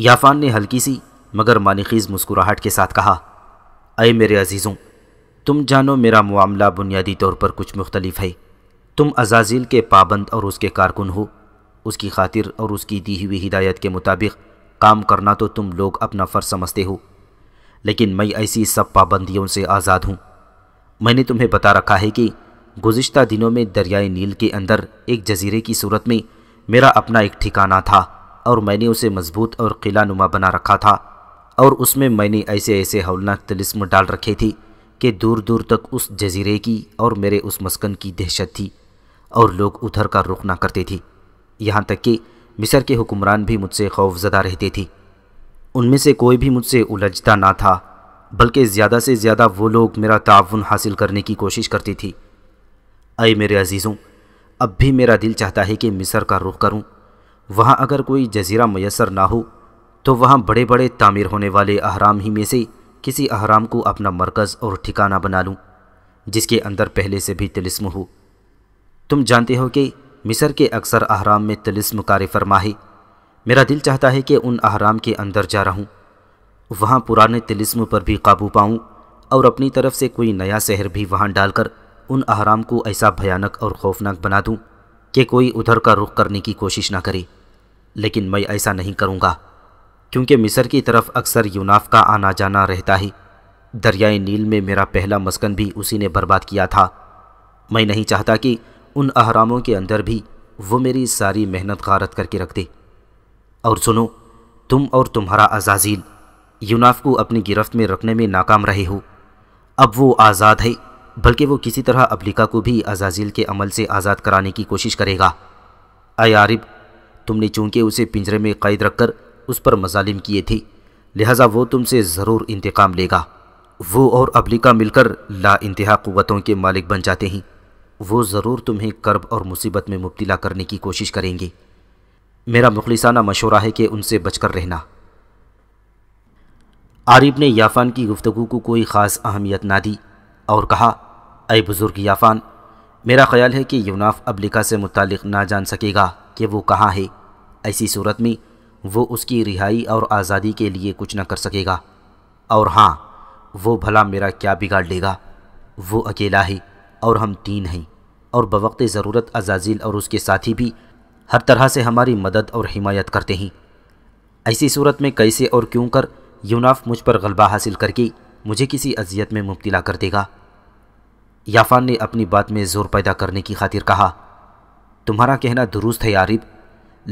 याफान ने हल्की सी मगर मानखीज़ मुस्कुराहट के साथ कहा अय मेरे अजीज़ों तुम जानो मेरा मामला बुनियादी तौर पर कुछ मुख्तलिफ है तुम अजाजील के पाबंद और उसके कारकुन हो उसकी खातिर और उसकी दी हुई हिदायत के मुताबिक काम करना तो तुम लोग अपना फ़र्ज समझते हो लेकिन मैं ऐसी सब पाबंदियों से आज़ाद हूँ मैंने तुम्हें बता रखा है कि गुज्त दिनों में दरियाए नील के अंदर एक जजीरे की सूरत में मेरा अपना एक ठिकाना था और मैंने उसे मजबूत और किला नुमा बना रखा था और उसमें मैंने ऐसे ऐसे हौलनाक तलिस्म डाल रखे थे कि दूर दूर तक उस जजीरे की और मेरे उस मस्कन की दहशत थी और लोग उधर का रुख ना करते थे यहाँ तक कि मिसर के हुक्मरान भी मुझसे खौफजदा रहते थे उनमें से कोई भी मुझसे उलझता ना था बल्कि ज़्यादा से ज़्यादा वो लोग मेरा ताउन हासिल करने की कोशिश करती थी अय मेरे अजीज़ों अब भी मेरा दिल चाहता है कि मिसर का रुख करूँ वहाँ अगर कोई जजीरा मैसर ना हो तो वहाँ बड़े बड़े तामीर होने वाले अहराम ही में से किसी अहराम को अपना मरकज़ और ठिकाना बना लूँ जिसके अंदर पहले से भी तिलस्म हो तुम जानते हो कि मिसर के अक्सर अहराम में तिलस्म कार फरमा है मेरा दिल चाहता है कि उन अहराम के अंदर जा रहा हूँ वहाँ पुराने तिलस्म पर भी काबू पाऊँ और अपनी तरफ से कोई नया शहर भी वहाँ डालकर उन अहराम को ऐसा भयानक और खौफनाक बना दूँ कि कोई उधर का रुख करने की कोशिश ना करे लेकिन मैं ऐसा नहीं करूँगा क्योंकि मिस्र की तरफ अक्सर यूनाफ का आना जाना रहता ही दरियाए नील में मेरा पहला मस्कन भी उसी ने बर्बाद किया था मैं नहीं चाहता कि उन अहरामों के अंदर भी वो मेरी सारी मेहनत गारत करके रख दे और सुनो तुम और तुम्हारा अजाजील यूनाफ को अपनी गिरफ्त में रखने में नाकाम रहे हो अब वो आज़ाद है बल्कि वो किसी तरह अब्लिका को भी अजाजील के अमल से आज़ाद कराने की कोशिश करेगा अयारिब तुमने चूंकि उसे पिंजरे में कैद रखकर उस पर मजालिम किए थे लिहाजा वो तुमसे ज़रूर इंतकाम लेगा वो और अबलिका मिलकर ला इंतहा क़वतों के मालिक बन जाते हैं वो ज़रूर तुम्हें कर्ब और मुसीबत में मुबतला करने की कोशिश करेंगे मेरा मुखलिसाना मशवरा है कि उनसे बचकर रहना आरिब ने याफ़ान की गुफ्तु को कोई ख़ास अहमियत ना दी और कहा अय बुज़ुर्ग याफ़ान मेरा ख्याल है कि यूनाफ अबलिका से मुतल ना जान सकेगा कि वो कहाँ है ऐसी सूरत में वो उसकी रिहाई और आज़ादी के लिए कुछ न कर सकेगा और हाँ वो भला मेरा क्या बिगाड़ लेगा वो अकेला है और हम तीन हैं और बवक्त ज़रूरत अजाजील और उसके साथी भी हर तरह से हमारी मदद और हिमायत करते हैं ऐसी सूरत में कैसे और क्यों कर यूनाफ मुझ पर गलबा हासिल करके मुझे किसी अजियत में मुबतला कर देगा याफान ने अपनी बात में ज़ोर पैदा करने की खातिर कहा तुम्हारा कहना दुरुस्त है यारिब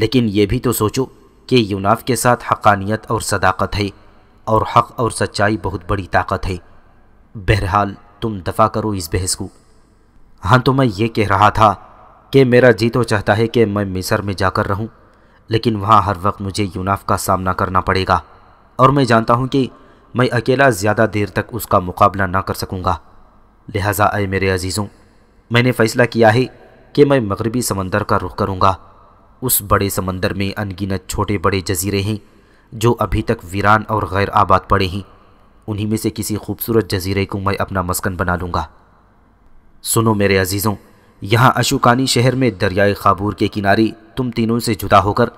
लेकिन यह भी तो सोचो कि यूनाफ के साथ हकानियत और सदाकत है और हक़ और सच्चाई बहुत बड़ी ताकत है बहरहाल तुम दफ़ा करो इस बहस को हाँ तो मैं ये कह रहा था कि मेरा जी तो चाहता है कि मैं मिसर में जाकर रहूं लेकिन वहाँ हर वक्त मुझे यूनाफ का सामना करना पड़ेगा और मैं जानता हूँ कि मैं अकेला ज़्यादा देर तक उसका मुकाबला ना कर सकूँगा लिहाजा आए मेरे अजीज़ों मैंने फ़ैसला किया है कि मैं मगरबी समंदर का रुख करूँगा उस बड़े समंदर में अनगिनत छोटे बड़े जजीरे हैं जो अभी तक वीरान और गैर आबाद पड़े हैं उन्हीं में से किसी खूबसूरत जजीरे को मैं अपना मस्कन बना लूँगा सुनो मेरे अजीज़ों यहाँ अशुकानी शहर में दरियाए खाबूर के किनारे तुम तीनों से जुदा होकर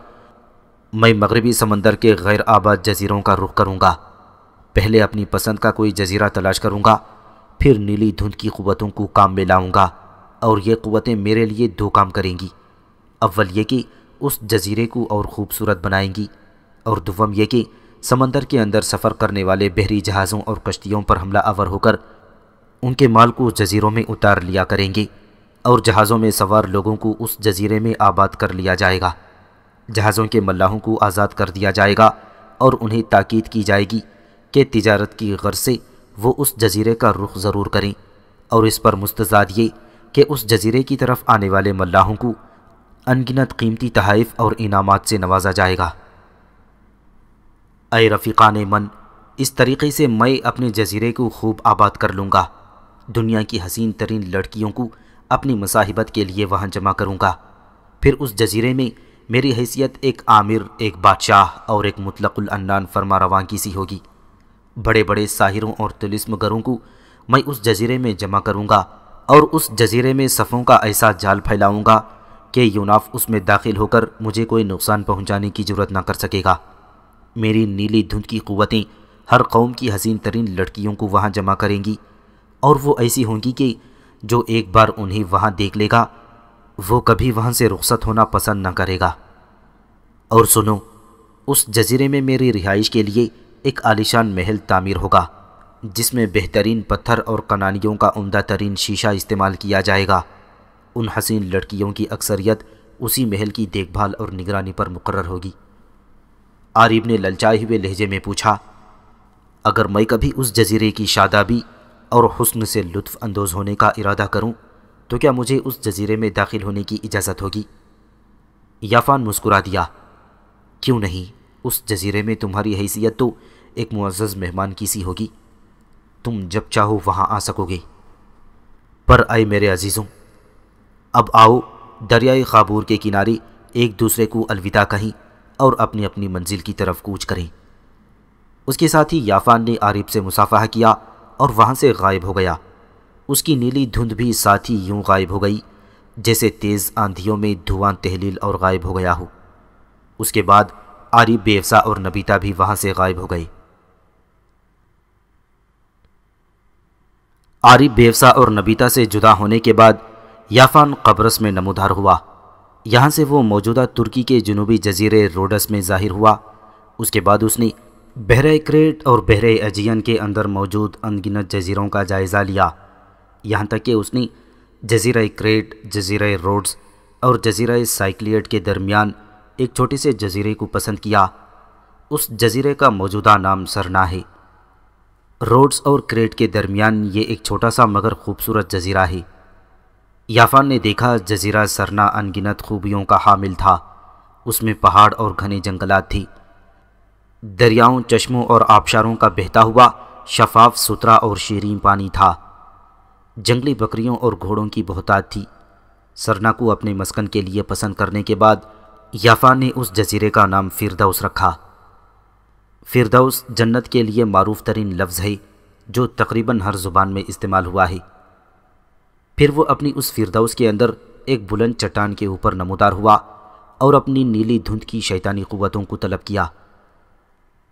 मैं मगरबी समंदर के गैर आबाद जजीरों का रुख करूँगा पहले अपनी पसंद का कोई जजीरा तलाश करूँगा फिर नीली धुंध की क़वतों को काम में लाऊँगा और ये क़वतें मेरे लिए दो काम करेंगी अव्वल ये कि उस जजीरे को और ख़ूबसूरत बनाएंगी और दुवम यह कि समंदर के अंदर सफ़र करने वाले बहरी जहाज़ों और कश्तियों पर हमला आवर होकर उनके माल को जजीरों में उतार लिया करेंगे और जहाज़ों में सवार लोगों को उस जजीरे में आबाद कर लिया जाएगा जहाज़ों के मल्लाहों को आज़ाद कर दिया जाएगा और उन्हें ताकीद की जाएगी कि तिजारत की गर्ज से वो उस जजीरे का रुख ज़रूर करें और इस पर मुस्तजाद ये कि उस जजीरे की तरफ आने वाले मल्लाहों को अनगिनत कीमती तहफ़ और इनामात से नवाजा जाएगा अय ने मन इस तरीके से मैं अपने जजीरे को खूब आबाद कर लूँगा दुनिया की हसीन तरीन लड़कियों को अपनी मसाहिबत के लिए वहाँ जमा करूँगा फिर उस जजीरे में मेरी हैसियत एक आमिर एक बादशाह और एक मुतलकुलन्नान फरमा रवान की सी होगी बड़े बड़े साहिरों और तिलिस्मगरों को मैं उस जजीरे में जमा करूँगा और उस जजीरे में सफ़ों का ऐसा जाल फैलाऊँगा कि यूनाफ उसमें दाखिल होकर मुझे कोई नुकसान पहुंचाने की जरूरत ना कर सकेगा मेरी नीली धुंध की क़वतें हर कौम की हसीन तरीन लड़कियों को वहाँ जमा करेंगी और वो ऐसी होंगी कि जो एक बार उन्हें वहाँ देख लेगा वो कभी वहाँ से रुखसत होना पसंद न करेगा और सुनो उस जजीरे में मेरी रिहाइश के लिए एक आलिशान महल तामीर होगा जिसमें बेहतरीन पत्थर और कनानियों का उमदा तरीन शीशा इस्तेमाल किया जाएगा उन हसीन लड़कियों की अक्सरियत उसी महल की देखभाल और निगरानी पर मुकर होगी आरिब ने ललचाए हुए लहजे में पूछा अगर मैं कभी उस जजीरे की शादाबी और हुस्न से लुत्फ़ अंदोज़ होने का इरादा करूं, तो क्या मुझे उस जजीरे में दाखिल होने की इजाज़त होगी याफान मुस्कुरा दिया क्यों नहीं उस जजीरे में तुम्हारी हैसियत तो एक मुआज़ मेहमान की सी होगी तुम जब चाहो वहाँ आ सकोगे पर आए मेरे अजीज़ों अब आओ दरियाए खाबूर के किनारे एक दूसरे को अलविदा कहें और अपनी अपनी मंजिल की तरफ कूच करें उसके साथ ही याफान ने आरिब से मुसाफा किया और वहाँ से गायब हो गया उसकी नीली धुंध भी साथ ही यूँ गायब हो गई जैसे तेज़ आंधियों में धुआं तहलील और गायब हो गया हो उसके बाद आरिब बेवसा और नबीता भी वहाँ से गायब हो गए आरिब बेवसा और नबीता से जुदा होने के बाद याफान कब्रस में नमोदार हुआ यहाँ से वो मौजूदा तुर्की के जनूबी जजीरे रोडस में जाहिर हुआ उसके बाद उसने बहर क्रेट और बहर अजियन के अंदर मौजूद अनगिनत जजीरों का जायज़ा लिया यहाँ तक कि उसने जजीरा क्रेट जजीरा रोड्स और जजीरा साइक्लियट के दरमियान एक छोटे से जजीरे को पसंद किया उस जजीरे का मौजूदा नाम सरना है रोड्स और क्रेट के दरमियान ये एक छोटा सा मगर खूबसूरत जजीरा है याफान ने देखा जजीरा सरना अनगिनत खूबियों का हामिल था उसमें पहाड़ और घने जंगलात थी दरियाओं चश्मों और आबशारों का बहता हुआ शफाफ सुथरा और शेरीन पानी था जंगली बकरियों और घोड़ों की बहुतात थी सरना को अपने मस्कन के लिए पसंद करने के बाद याफान ने उस जजीरे का नाम फिरदौस रखा फिरदौस जन्नत के लिए मरूफ तरीन लफ्ज़ है जो तकरीबन हर ज़ुबान में इस्तेमाल हुआ है फिर वो अपनी उस फिरदौस के अंदर एक बुलंद चट्टान के ऊपर नमोदार हुआ और अपनी नीली धुंध की शैतानी क़वतों को तलब किया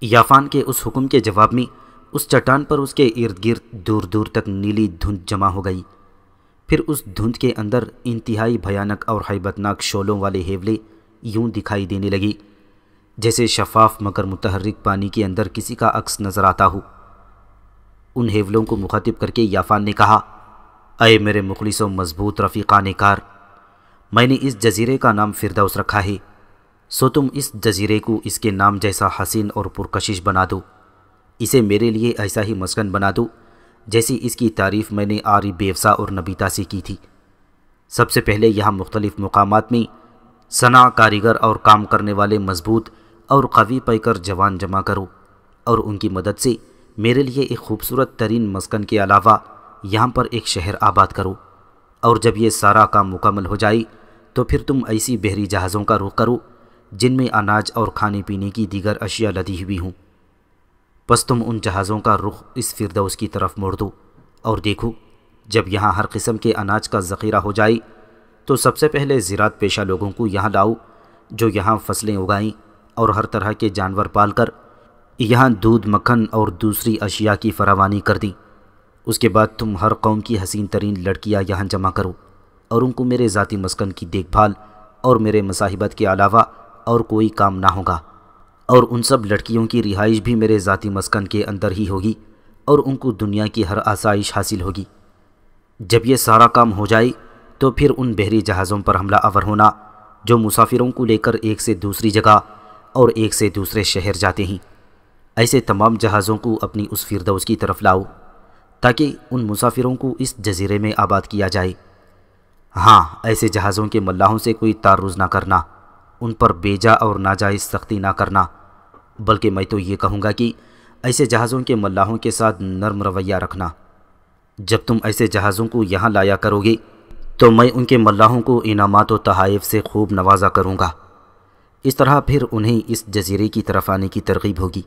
याफान के उस हुक्म के जवाब में उस चट्टान पर उसके इर्द गिर्द दूर दूर तक नीली धुंध जमा हो गई फिर उस धुंध के अंदर इंतहाई भयानक और हैबतनाक शोलों वाले हेवले यूं दिखाई देने लगी जैसे शफाफ मगर मुतहरक पानी के अंदर किसी का अक्स नज़र आता हो उन हेवलों को मुखातिब करके याफान ने कहा अय मेरे मुखलिस मजबूत रफ़ीक़ा कार मैंने इस जजीरे का नाम फिरदौस रखा है सो तुम इस जजीरे को इसके नाम जैसा हसीन और पुरकशिश बना दो इसे मेरे लिए ऐसा ही मस्कन बना दो जैसी इसकी तारीफ़ मैंने आरी बेवसा और नबीता से की थी सबसे पहले यहाँ मुख्तलिफ़ मकाम में सना कारीगर और काम करने वाले मजबूत और कवि पैकर जवान जमा करो और उनकी मदद से मेरे लिए एक खूबसूरत तरीन मस्कन के अलावा यहाँ पर एक शहर आबाद करो और जब ये सारा काम मुकम्मल हो जाए तो फिर तुम ऐसी बहरी जहाज़ों का रुख करो जिनमें अनाज और खाने पीने की दीगर अशिया लदी हुई हूँ बस तुम उन जहाज़ों का रुख इस फिरदौस की तरफ मोड़ दो और देखो जब यहाँ हर किस्म के अनाज का ज़ख़ीरा हो जाए तो सबसे पहले ज़िरात पेशा लोगों को यहाँ लाओ जो यहाँ फसलें उगाएं और हर तरह के जानवर पाल कर यहाँ दूध मक्खन और दूसरी अशिया की फरावानी कर दी उसके बाद तुम हर कौम की हसीन तरीन लड़कियाँ यहाँ जमा करो और उनको मेरे ज़ाती मस्कन की देखभाल और मेरे मसाहिबत के अलावा और कोई काम ना होगा और उन सब लड़कियों की रिहाइश भी मेरे ज़ाती मस्कन के अंदर ही होगी और उनको दुनिया की हर आसाइश हासिल होगी जब ये सारा काम हो जाए तो फिर उन बहरी जहाज़ों पर हमला आवर होना जो मुसाफिरों को लेकर एक से दूसरी जगह और एक से दूसरे शहर जाते हैं ऐसे तमाम जहाज़ों को अपनी उस फिरदौस की तरफ लाओ ताकि उन मुसाफिरों को इस जजीरे में आबाद किया जाए हाँ ऐसे जहाज़ों के मल्लाहों से कोई तारुज ना करना उन पर बेजा और नाजायज़ सख्ती ना करना बल्कि मैं तो ये कहूँगा कि ऐसे जहाज़ों के मल्लाहों के साथ नरम रवैया रखना जब तुम ऐसे जहाज़ों को यहाँ लाया करोगे तो मैं उनके मल्लाहों को इनामत व तहाइफ से खूब नवाजा करूँगा इस तरह फिर उन्हें इस जजीरे की तरफ आने की तरगीब होगी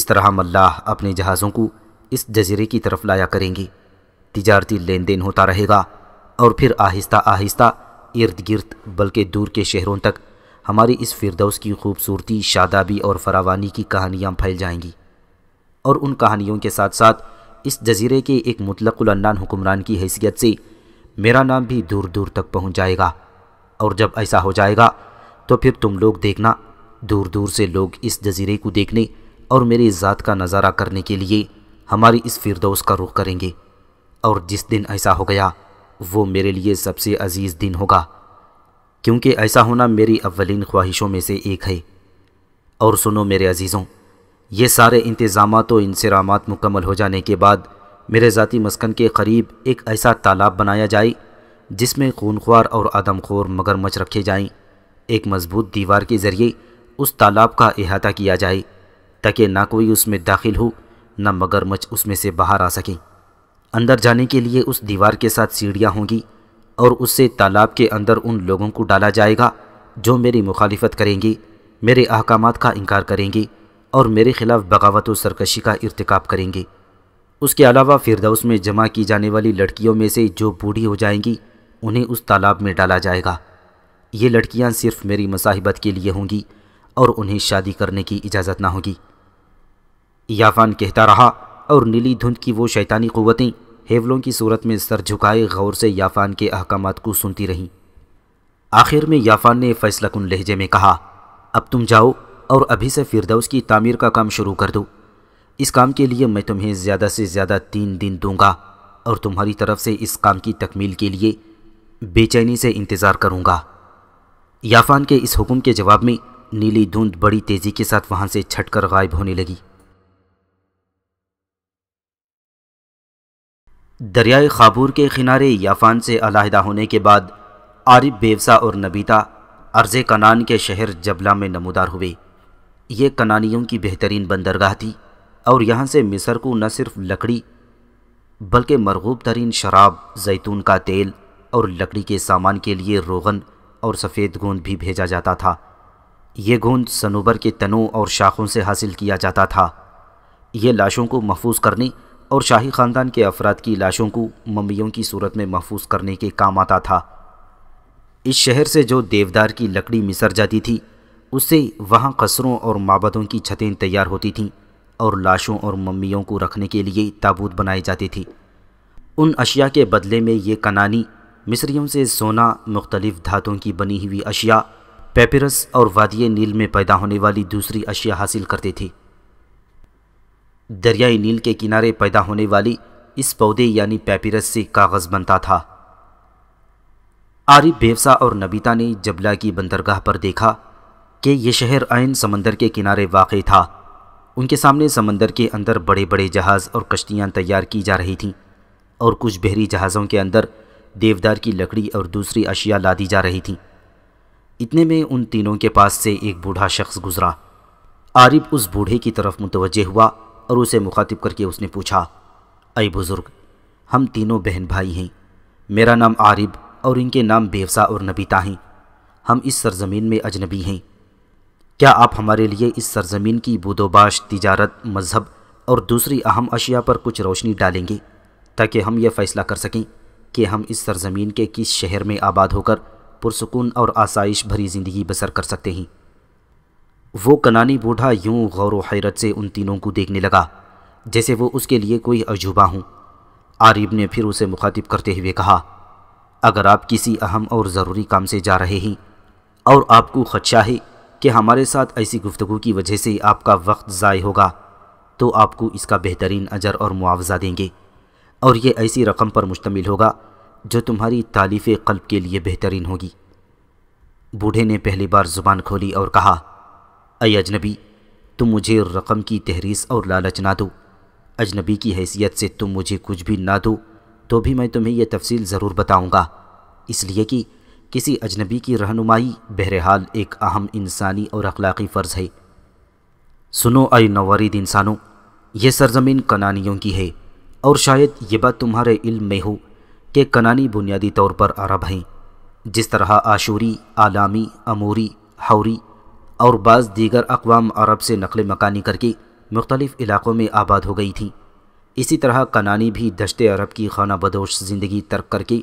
इस तरह मल्लाह अपने जहाज़ों को इस जजीरे की तरफ लाया करेंगी तिजारती लेन देन होता रहेगा और फिर आहिस्ता आहिस्ता इर्द गिर्द बल्कि दूर के शहरों तक हमारी इस फिरदौस की खूबसूरती शादाबी और फरावानी की कहानियाँ फैल जाएंगी और उन कहानियों के साथ साथ इस जजीरे के एक मुतलकुलन्नान हुक्मरान की हैसियत से मेरा नाम भी दूर दूर तक पहुँच जाएगा और जब ऐसा हो जाएगा तो फिर तुम लोग देखना दूर दूर से लोग इस जजीरे को देखने और मेरी ज़ात का नज़ारा करने के लिए हमारी इस फिरदौस का रुख करेंगे और जिस दिन ऐसा हो गया वो मेरे लिए सबसे अजीज़ दिन होगा क्योंकि ऐसा होना मेरी अव्वलिन ख्वाहिशों में से एक है और सुनो मेरे अजीज़ों ये सारे इंतज़ाम और इंसराम मुकम्मल हो जाने के बाद मेरे ज़ाती मस्कन के करीब एक ऐसा तालाब बनाया जाए जिसमें खूनख्वार और आदमखोर मगरमच रखे जाएं एक मजबूत दीवार के ज़रिए उस तालाब का अहाता किया जाए ताकि ना कोई उसमें दाखिल हो न मगरमच्छ उसमें से बाहर आ सके अंदर जाने के लिए उस दीवार के साथ सीढ़ियाँ होंगी और उससे तालाब के अंदर उन लोगों को डाला जाएगा जो मेरी मुखालफत करेंगी मेरे अहकाम का इनकार करेंगी और मेरे ख़िलाफ़ बगावत व सरकशी का इरतकब करेंगी उसके अलावा फिरदौस में जमा की जाने वाली लड़कियों में से जो बूढ़ी हो जाएंगी उन्हें उस तालाब में डाला जाएगा ये लड़कियाँ सिर्फ़ मेरी मसाहिबत के लिए होंगी और उन्हें शादी करने की इजाज़त ना होगी यावान कहता रहा और नीली धुंध की वो शैतानी क़वतें हेवलों की सूरत में सर झुकाए गौर से याफान के अहकाम को सुनती रहीं आखिर में याफान ने फैसला कन लहजे में कहा अब तुम जाओ और अभी से फिरदौस की तामीर का काम शुरू कर दो इस काम के लिए मैं तुम्हें ज़्यादा से ज़्यादा तीन दिन दूंगा और तुम्हारी तरफ से इस काम की तकमील के लिए बेचैनी से इंतज़ार करूँगा याफान के इस हुक्म के जवाब में नीली धुंध बड़ी तेज़ी के साथ वहाँ से छटकर गायब होने लगी दरियाए खाबूर के किनारे याफान से अलाहदा होने के बाद आरिफ बेवसा और नबीता अर्ज़ कनान के शहर जबला में नमोदार हुए ये कनानियों की बेहतरीन बंदरगाह थी और यहाँ से मिसर को न सिर्फ लकड़ी बल्कि मरगूब तरीन शराब जैतून का तेल और लकड़ी के सामान के लिए रोगन और सफ़ेद गोंद भी भेजा जाता था ये गोंद सनोबर के तनों और शाखों से हासिल किया जाता था ये लाशों को महफूज करने और शाही ख़ानदान के अफराद की लाशों को ममियों की सूरत में महफूज करने के काम आता था इस शहर से जो देवदार की लकड़ी मिसर जाती थी उससे वहाँ कसरों और माबदों की छतें तैयार होती थीं और लाशों और मम्मियों को रखने के लिए ताबूत बनाए जाते थे उन अशिया के बदले में ये कनानी मिस्रियों से सोना मुख्तलिफ धातों की बनी हुई अशिया पेपरस और वादिय नील में पैदा होने वाली दूसरी अशिया हासिल करते थे दरियाई नील के किनारे पैदा होने वाली इस पौधे यानी पैपिरस से कागज़ बनता था आरिफ बेवसा और नबीता ने जबला की बंदरगाह पर देखा कि यह शहर आयन समंदर के किनारे वाक़ था उनके सामने समंदर के अंदर बड़े बड़े जहाज़ और कश्तियाँ तैयार की जा रही थीं और कुछ बहरी जहाज़ों के अंदर देवदार की लकड़ी और दूसरी अशिया लादी जा रही थीं इतने में उन तीनों के पास से एक बूढ़ा शख्स गुज़रा आरिफ उस बूढ़े की तरफ मुतवजह हुआ और उसे मुखातिब करके उसने पूछा अय बुज़ुर्ग हम तीनों बहन भाई हैं मेरा नाम आरिब और इनके नाम बेवसा और नबीता हैं हम इस सरजमीन में अजनबी हैं क्या आप हमारे लिए इस सरजमीन की बुदोबाश तिजारत मजहब और दूसरी अहम अशिया पर कुछ रोशनी डालेंगे ताकि हम यह फ़ैसला कर सकें कि हम इस सरजमीन के किस शहर में आबाद होकर पुरसकून और आसाइश भरी ज़िंदगी बसर कर सकते हैं वो कनानी बूढ़ा यूं गौर हैरत से उन तीनों को देखने लगा जैसे वो उसके लिए कोई अजूबा हूँ आरिब ने फिर उसे मुखातिब करते हुए कहा अगर आप किसी अहम और ज़रूरी काम से जा रहे हैं और आपको खदशा है कि हमारे साथ ऐसी गुफ्तु की वजह से आपका वक्त ज़ाय होगा तो आपको इसका बेहतरीन अजर और मुआवजा देंगे और ये ऐसी रकम पर मुश्तमिल होगा जो तुम्हारी तालीफ़ कल्ब के लिए बेहतरीन होगी बूढ़े ने पहली बार ज़ुबान खोली और कहा अय अजनबी तुम मुझे रकम की तहरीस और लालच ना दो अजनबी की हैसियत से तुम मुझे कुछ भी ना दो तो भी मैं तुम्हें यह तफसील ज़रूर बताऊँगा इसलिए कि किसी अजनबी की रहनुमाई बहरहाल एक अहम इंसानी और अखलाक़ी फ़र्ज़ है सुनो अय नवारीद इंसानों यह सरजमीन कनानियों की है और शायद ये बात तुम्हारे इल्म में हो कि कनानी बुनियादी तौर पर अरब हैं जिस तरह आशूरी आलामी अमूरी हौरी और बाज़ दीगर अकवाम अरब से नकल मकानी करके मुख्तलिफ़ इलाक़ों में आबाद हो गई थी इसी तरह कनानी भी दशत अरब की खाना बदोश ज़िंदगी तर्क करके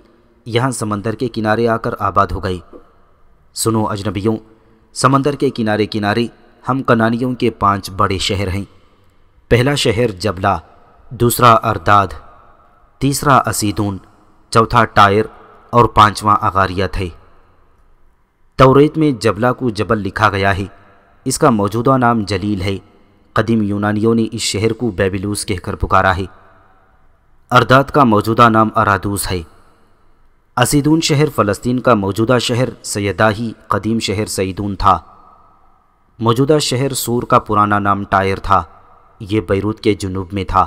यहाँ समंदर के किनारे आकर आबाद हो गए सुनो अजनबियों समंदर के किनारे किनारे हम कनानियों के पांच बड़े शहर हैं पहला शहर जबला दूसरा अरदाद तीसरा असीदून चौथा टायर और पांचवा आगारिया थे तौरेत में जबला को जबल लिखा गया है इसका मौजूदा नाम जलील है कदीम यूनानियों ने इस शहर को बेबीलूस कहकर पुकारा है अरदात का मौजूदा नाम अरादूस है असीदून शहर फ़लस्तीन का मौजूदा शहर सैदाही कदीम शहर सईदून था मौजूदा शहर सूर का पुराना नाम टायर था ये बैरूत के जुनूब में था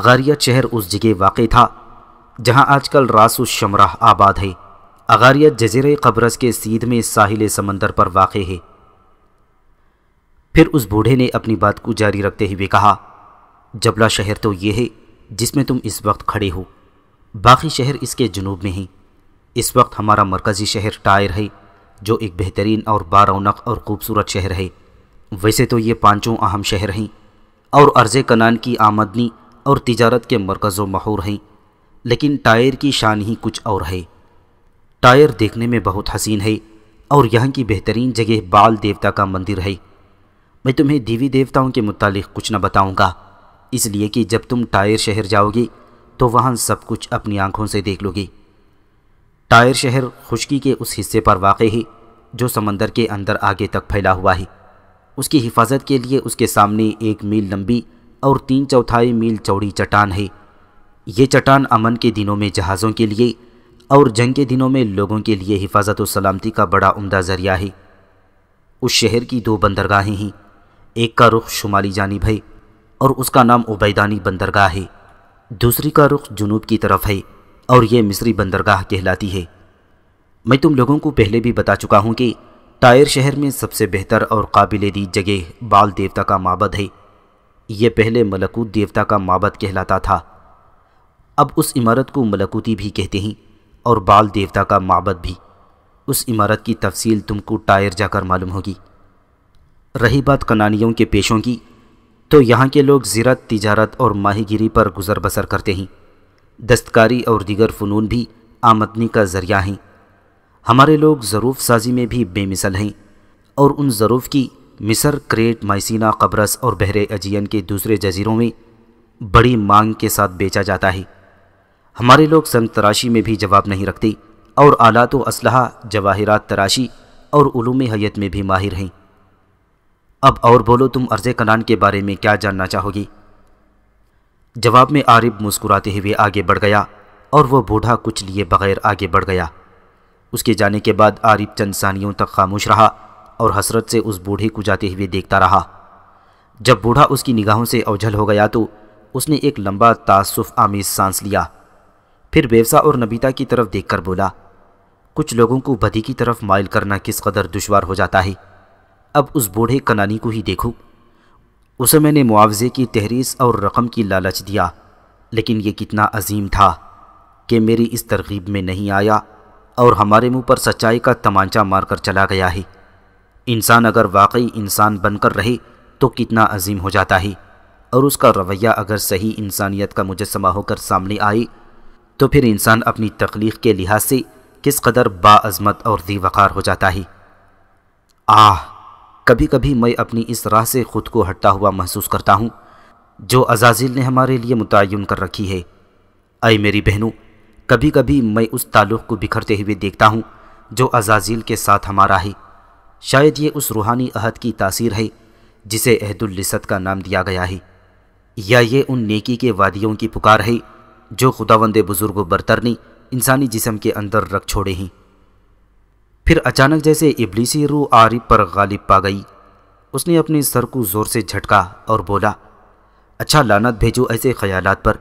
अगारिया शहर उस जगह वाक़ था जहाँ आजकल शमराह आबाद है अगारिया जजीर कब्रस के सीध में साहिल समंदर पर वाक़ है फिर उस बूढ़े ने अपनी बात को जारी रखते हुए कहा जबला शहर तो ये है जिसमें तुम इस वक्त खड़े हो बाकी शहर इसके जनूब में हैं इस वक्त हमारा मरकज़ी शहर टायर है जो एक बेहतरीन और बारौनक और ख़ूबसूरत शहर है वैसे तो ये पाँचों अहम शहर हैं और अर्ज़ कनान की आमदनी और तिजारत के मरकज़ महूर हैं लेकिन टायर की शान ही कुछ और है टायर देखने में बहुत हसीन है और यहाँ की बेहतरीन जगह बाल देवता का मंदिर है मैं तुम्हें देवी देवताओं के मुतालिक कुछ न बताऊँगा इसलिए कि जब तुम टायर शहर जाओगे तो वहाँ सब कुछ अपनी आँखों से देख लोगे टायर शहर खुशकी के उस हिस्से पर वाक़ है जो समंदर के अंदर आगे तक फैला हुआ है उसकी हिफाजत के लिए उसके सामने एक मील लंबी और तीन चौथाई मील चौड़ी चट्टान है ये चट्टान अमन के दिनों में जहाज़ों के लिए और जंग के दिनों में लोगों के लिए हिफाजत और सलामती का बड़ा उम्दा ज़रिया है उस शहर की दो बंदरगाहें हैं एक का रुख शुमाली जानब है और उसका नाम उबैदानी बंदरगाह है दूसरी का रुख जुनूब की तरफ है और यह मिस्री बंदरगाह कहलाती है मैं तुम लोगों को पहले भी बता चुका हूँ कि टायर शहर में सबसे बेहतर और काबिल दी जगह बाल देवता का माबद है यह पहले मलकूत देवता का माबद कहलाता था अब उस इमारत को मलकूती भी कहते हैं और बाल देवता का माबद भी उस इमारत की तफसील तुमको टायर जाकर मालूम होगी रही बात कनानियों के पेशों की तो यहाँ के लोग ज़िरत तिजारत और माहिगिरी पर गुज़र बसर करते हैं दस्तकारी और दीगर फ़नून भी आमदनी का ज़रिया हैं हमारे लोग ज़रूफ़ साजी में भी बेमिसल हैं और उन ज़रूफ़ की मिसर क्रेट माइसिना कब्रस और बहरे अजियन के दूसरे जजीरों में बड़ी मांग के साथ बेचा जाता है हमारे लोग सन तराशी में भी जवाब नहीं रखते और आलात व असलहा जवाहिरात तराशी और उलूम हयत में भी माहिर हैं अब और बोलो तुम अर्ज़ कनान के बारे में क्या जानना चाहोगी जवाब में आरिब मुस्कुराते हुए आगे बढ़ गया और वह बूढ़ा कुछ लिए बगैर आगे बढ़ गया उसके जाने के बाद आरिब चंद सानियों तक खामोश रहा और हसरत से उस बूढ़े को जाते हुए देखता रहा जब बूढ़ा उसकी निगाहों से अवझल हो गया तो उसने एक लंबा तासुफ आमीज सांस लिया फिर बेवसा और नबीता की तरफ देखकर बोला कुछ लोगों को बदी की तरफ माइल करना किस कदर दुशवार हो जाता है अब उस बूढ़े कनानी को ही देखो उसे मैंने मुआवजे की तहरीस और रकम की लालच दिया लेकिन ये कितना अजीम था कि मेरी इस तरगीब में नहीं आया और हमारे मुंह पर सच्चाई का तमांचा मारकर चला गया है इंसान अगर वाकई इंसान बनकर रहे तो कितना अजीम हो जाता है और उसका रवैया अगर सही इंसानियत का मुजस्मा होकर सामने आए तो फिर इंसान अपनी तख्लीक के लिहाज से किस कदर बाज़मत और दीवकार हो जाता है आह कभी कभी मैं अपनी इस राह से ख़ुद को हटता हुआ महसूस करता हूँ जो अजाजिल ने हमारे लिए मुतयन कर रखी है अय मेरी बहनों कभी कभी मैं उस ताल्लुक़ को बिखरते हुए देखता हूँ जो अजाजिल के साथ हमारा है शायद ये उस रूहानी अहद की तासीर है जिसे अहदुल्लिसत का नाम दिया गया है या ये उन नेकी के वादियों की पुकार है जो खुदावंद बुज़ुर्ग बरतरनी इंसानी जिसम के अंदर रख छोड़े हैं फिर अचानक जैसे इबलीसी रू आरिब पर गालिब पा गई उसने अपने सर को ज़ोर से झटका और बोला अच्छा लानत भेजो ऐसे ख्यालात पर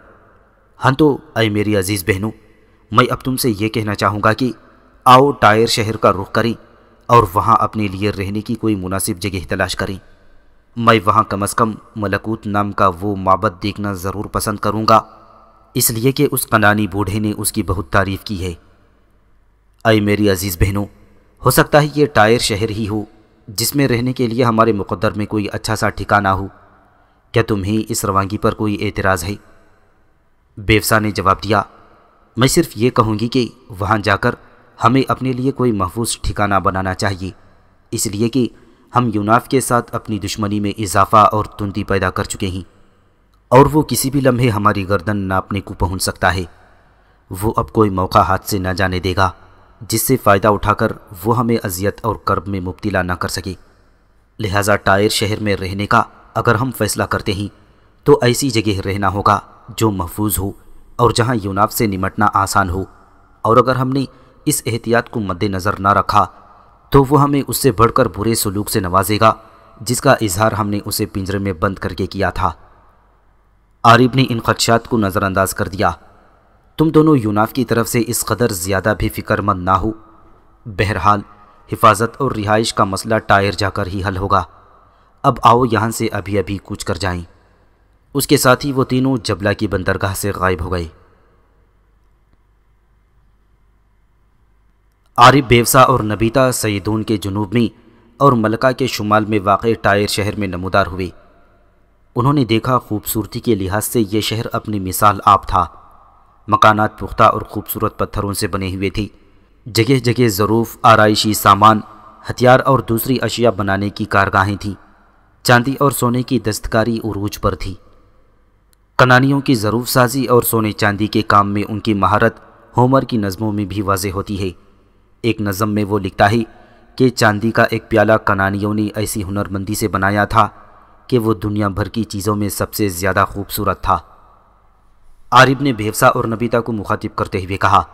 हाँ तो अय मेरी अज़ीज़ बहनों मैं अब तुमसे ये कहना चाहूँगा कि आओ टायर शहर का रुख करें और वहाँ अपने लिए रहने की कोई मुनासिब जगह तलाश करें मैं वहाँ कम अज़ कम मलकूत नाम का वो माबद देखना ज़रूर पसंद करूँगा इसलिए कि उस कनानी बूढ़े ने उसकी बहुत तारीफ़ की है आई मेरी अज़ीज़ बहनों हो सकता है ये टायर शहर ही हो जिसमें रहने के लिए हमारे मुकद्दर में कोई अच्छा सा ठिकाना हो क्या तुम्हें इस रवानगी पर कोई एतराज़ है बेवसा ने जवाब दिया मैं सिर्फ ये कहूँगी कि वहाँ जाकर हमें अपने लिए कोई महफूज ठिकाना बनाना चाहिए इसलिए कि हम यूनाफ के साथ अपनी दुश्मनी में इजाफ़ा और तुंदी पैदा कर चुके हैं और वो किसी भी लम्हे हमारी गर्दन नापने को पहुंच सकता है वो अब कोई मौका हाथ से न जाने देगा जिससे फ़ायदा उठाकर वो हमें अजियत और कर्ब में मुब्तला ना कर सके लिहाजा टायर शहर में रहने का अगर हम फैसला करते हैं तो ऐसी जगह रहना होगा जो महफूज हो और जहाँ यूनाफ से निमटना आसान हो और अगर हमने इस एहतियात को मद्देनज़र ना रखा तो वह हमें उससे बढ़कर बुरे सलूक से नवाजेगा जिसका इजहार हमने उसे पिंजरे में बंद करके किया था आरिब ने इन खदशात को नज़रअंदाज कर दिया तुम दोनों यूनाफ की तरफ से इस कदर ज़्यादा भी फिक्रमंद ना हो बहरहाल हिफाजत और रिहाइश का मसला टायर जाकर ही हल होगा अब आओ यहाँ से अभी अभी कूच कर जाएं। उसके साथ ही वो तीनों जबला की बंदरगाह से गायब हो गए आरिफ बेवसा और नबीता सईदून के जुनूब में और मलका के शुमाल में वाक़ टायर शहर में नमोदार हुई उन्होंने देखा खूबसूरती के लिहाज से यह शहर अपनी मिसाल आप था मकानात पुख्ता और ख़ूबसूरत पत्थरों से बने हुए थे जगह जगह ज़रूफ़ आरइशी सामान हथियार और दूसरी अशिया बनाने की कारगाहें थीं चांदी और सोने की दस्तकारी उरूज पर थी कनानियों की ज़रूफ साजी और सोने चांदी के काम में उनकी महारत होमर की नज़मों में भी वाज होती है एक नज़म में वो लिखता है कि चांदी का एक प्याला कनानियों ने ऐसी हुनरमंदी से बनाया था कि वो दुनिया भर की चीज़ों में सबसे ज़्यादा खूबसूरत था आरिब ने भेवसा और नबीता को मुखातिब करते हुए कहा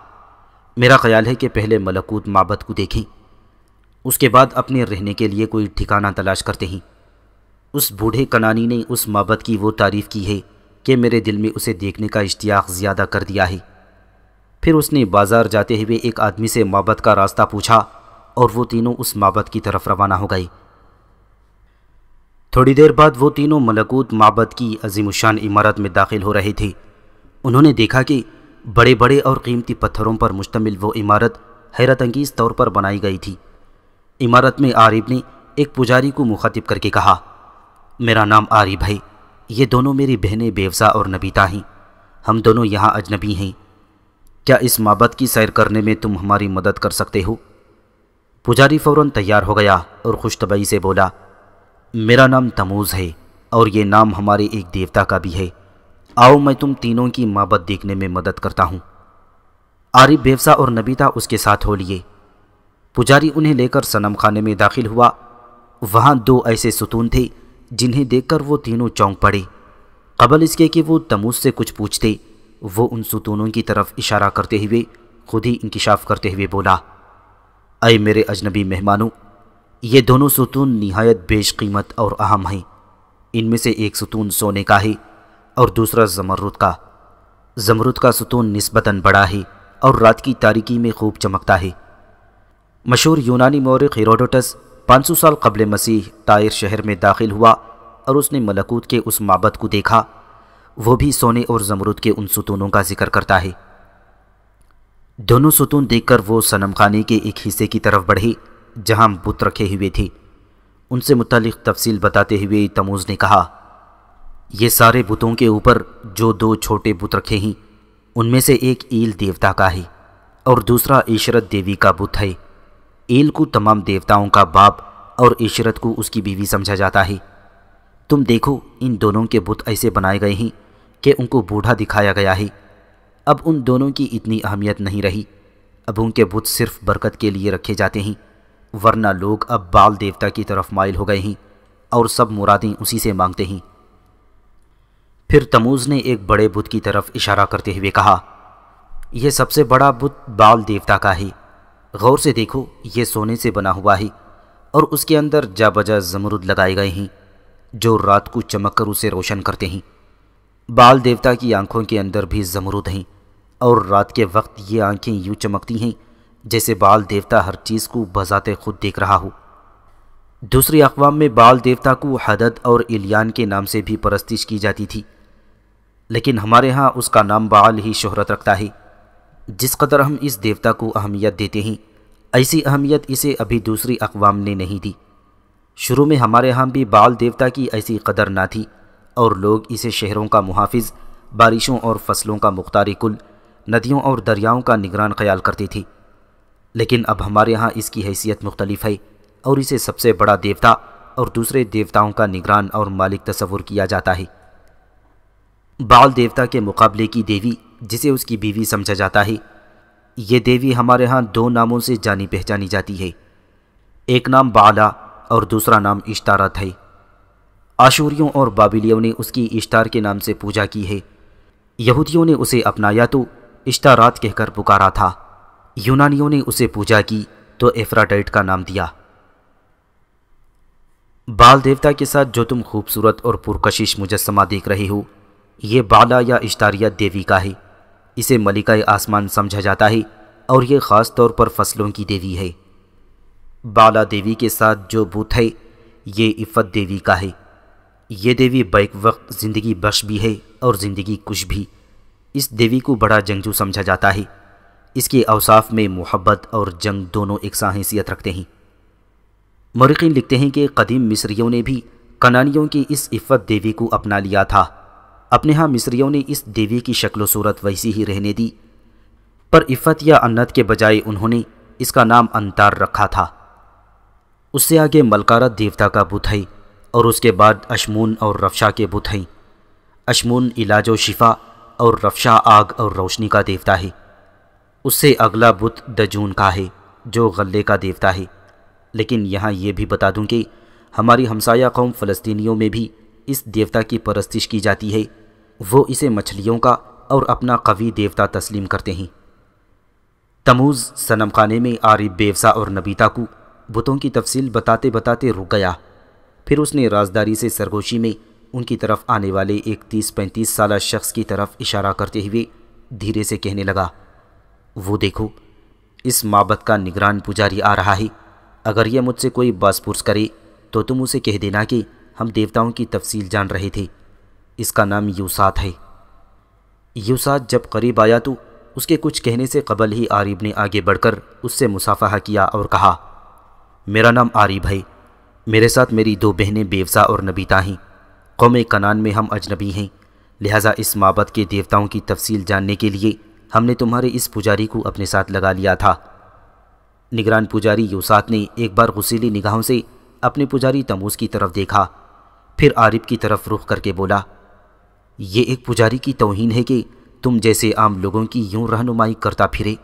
मेरा ख्याल है कि पहले मलकूत माबद को देखें उसके बाद अपने रहने के लिए कोई ठिकाना तलाश करते हैं उस बूढ़े कनानी ने उस माबद की वो तारीफ़ की है कि मेरे दिल में उसे देखने का इश्तियाक ज़्यादा कर दिया है फिर उसने बाज़ार जाते हुए एक आदमी से माबद का रास्ता पूछा और वो तीनों उस माबद की तरफ रवाना हो गए थोड़ी देर बाद वो तीनों मलकूत माबद की अजीमशान इमारत में दाखिल हो रही थी उन्होंने देखा कि बड़े बड़े और कीमती पत्थरों पर मुश्तमिल वो इमारत हैरत अंगीज़ तौर पर बनाई गई थी इमारत में आरिब ने एक पुजारी को मुखातिब करके कहा मेरा नाम आरिब है ये दोनों मेरी बहनें बेवसा और नबीता हैं हम दोनों यहाँ अजनबी हैं क्या इस माबद की सैर करने में तुम हमारी मदद कर सकते हो पुजारी फ़ौर तैयार हो गया और खुशतबई से बोला मेरा नाम तमूज़ है और ये नाम हमारे एक देवता का भी है आओ मैं तुम तीनों की माबत देखने में मदद करता हूँ आरिफ बेवसा और नबीता उसके साथ हो लिए पुजारी उन्हें लेकर सनम खाने में दाखिल हुआ वहाँ दो ऐसे सुतून थे जिन्हें देखकर वो तीनों चौंक पड़े कबल इसके कि वो तमूज से कुछ पूछते वो उन सुतूनों की तरफ इशारा करते हुए खुद ही इंकशाफ करते हुए बोला अय मेरे अजनबी मेहमानों ये दोनों सुतून नहायत बेशकीमत और अहम हैं इनमें से एक सुतून सोने का है और दूसरा जमरुद का जमरुद का सुतून नस्बता बड़ा है और रात की तारीकी में खूब चमकता है मशहूर यूनानी मौरख हिरोडोटस 500 साल कबल मसीह तायर शहर में दाखिल हुआ और उसने मलकूत के उस माबत को देखा वो भी सोने और जमरुद के उन सुतूनों का जिक्र करता है दोनों सुतून देखकर वो सनम खाने के एक हिस्से की तरफ बढ़े जहां बुत रखे हुए थे उनसे मुतलिक तफसील बताते हुए तमूज़ ने कहा ये सारे बुतों के ऊपर जो दो छोटे बुत रखे हैं उनमें से एक ईल देवता का है और दूसरा ईशरत देवी का बुत है ईल को तमाम देवताओं का बाप और ईशरत को उसकी बीवी समझा जाता है तुम देखो इन दोनों के बुत ऐसे बनाए गए हैं कि उनको बूढ़ा दिखाया गया है अब उन दोनों की इतनी अहमियत नहीं रही अब उनके बुत सिर्फ बरकत के लिए रखे जाते हैं वरना लोग अब बाल देवता की तरफ माइल हो गए हैं और सब मुरादें उसी से मांगते हैं फिर तमूज ने एक बड़े बुत की तरफ इशारा करते हुए कहा यह सबसे बड़ा बुत बाल देवता का है गौर से देखो यह सोने से बना हुआ है और उसके अंदर जा बजा जमरूद लगाए गए हैं जो रात को चमक कर उसे रोशन करते हैं बाल देवता की आंखों के अंदर भी जमरूद हैं और रात के वक्त ये आंखें यूँ चमकती हैं जैसे बाल देवता हर चीज़ को बजाते खुद देख रहा हो दूसरी अकवाम में बाल देवता को हदद और इलियान के नाम से भी परस्तिश की जाती थी लेकिन हमारे यहाँ उसका नाम बाल ही शोहरत रखता है जिस कदर हम इस देवता को अहमियत देते हैं ऐसी अहमियत इसे अभी दूसरी अकवाम ने नहीं दी शुरू में हमारे यहाँ भी बाल देवता की ऐसी कदर ना थी और लोग इसे शहरों का मुहाफ़ बारिशों और फसलों का मुख्तारी कुल नदियों और दरियाओं का निगरान ख्याल करते थे लेकिन अब हमारे यहाँ इसकी हैसियत मुख्तलिफ है और इसे सबसे बड़ा देवता और दूसरे देवताओं का निगरान और मालिक तस्वुर किया जाता है बाल देवता के मुकाबले की देवी जिसे उसकी बीवी समझा जाता है ये देवी हमारे यहाँ दो नामों से जानी पहचानी जाती है एक नाम बाला और दूसरा नाम इश्तारा है आशूरियों और बाबिलियों ने उसकी इश्तार के नाम से पूजा की है यहूदियों ने उसे अपनाया तो इश्तारात कहकर पुकारा था यूनानियों ने उसे पूजा की तो एफ्राटाइट का नाम दिया बाल देवता के साथ जो तुम खूबसूरत और पुरकशिश मुजस्मा देख रहे हो ये बाला या इश्तारिया देवी का है इसे मलिका आसमान समझा जाता है और ये ख़ास तौर पर फसलों की देवी है बाला देवी के साथ जो बूथ है ये इफ़त देवी का है ये देवी बैक वक्त ज़िंदगी बख्श भी है और ज़िंदगी कुछ भी इस देवी को बड़ा जंगजू समझा जाता है इसके अवसाफ में मोहब्बत और जंग दोनों एक सा हैसियत रखते हैं मरकिन लिखते हैं कि कदीम मिस्रियों ने भी कनानियों की इस इफ़त देवी को अपना लिया था अपने यहाँ मिस्रियों ने इस देवी की शक्ल सूरत वैसी ही रहने दी पर इफ़त या अन्नत के बजाय उन्होंने इसका नाम अंतार रखा था उससे आगे मलकारत देवता का बुत है और उसके बाद अशमून और रफ्शा के बुत हैं अशमून इलाज व शिफा और रफ्शा आग और रोशनी का देवता है उससे अगला बुत दजून का है जो गले का देवता है लेकिन यहाँ ये भी बता दूँ कि हमारी हमसाया कौम फ़लस्तीनियों में भी इस देवता की परस्तिश की जाती है वो इसे मछलियों का और अपना कवि देवता तस्लीम करते हैं तमूज़ सनम खाने में आरिफ बेवसा और नबीता को बुतों की तफसील बताते बताते रुक गया फिर उसने राजदारी से सरगोशी में उनकी तरफ आने वाले एक तीस पैंतीस साल शख्स की तरफ इशारा करते हुए धीरे से कहने लगा वो देखो इस माबत का निगरान पुजारी आ रहा है अगर यह मुझसे कोई बासपुरस करे तो तुम उसे कह देना कि हम देवताओं की तफसील जान रहे थे इसका नाम यूसात है यूसात जब करीब आया तो उसके कुछ कहने से कबल ही आरिब ने आगे बढ़कर उससे मुसाफा किया और कहा मेरा नाम आरिब है मेरे साथ मेरी दो बहनें बेवसा और नबीता हैं कौम कनान में हम अजनबी हैं लिहाजा इस माबत के देवताओं की तफसील जानने के लिए हमने तुम्हारे इस पुजारी को अपने साथ लगा लिया था निगरान पुजारी यूसात ने एक बार गुसीली निगाहों से अपने पुजारी तमूज की तरफ देखा फिर आरिफ की तरफ रुख करके बोला ये एक पुजारी की तोहन है कि तुम जैसे आम लोगों की यूं रहनुमाई करता फिरे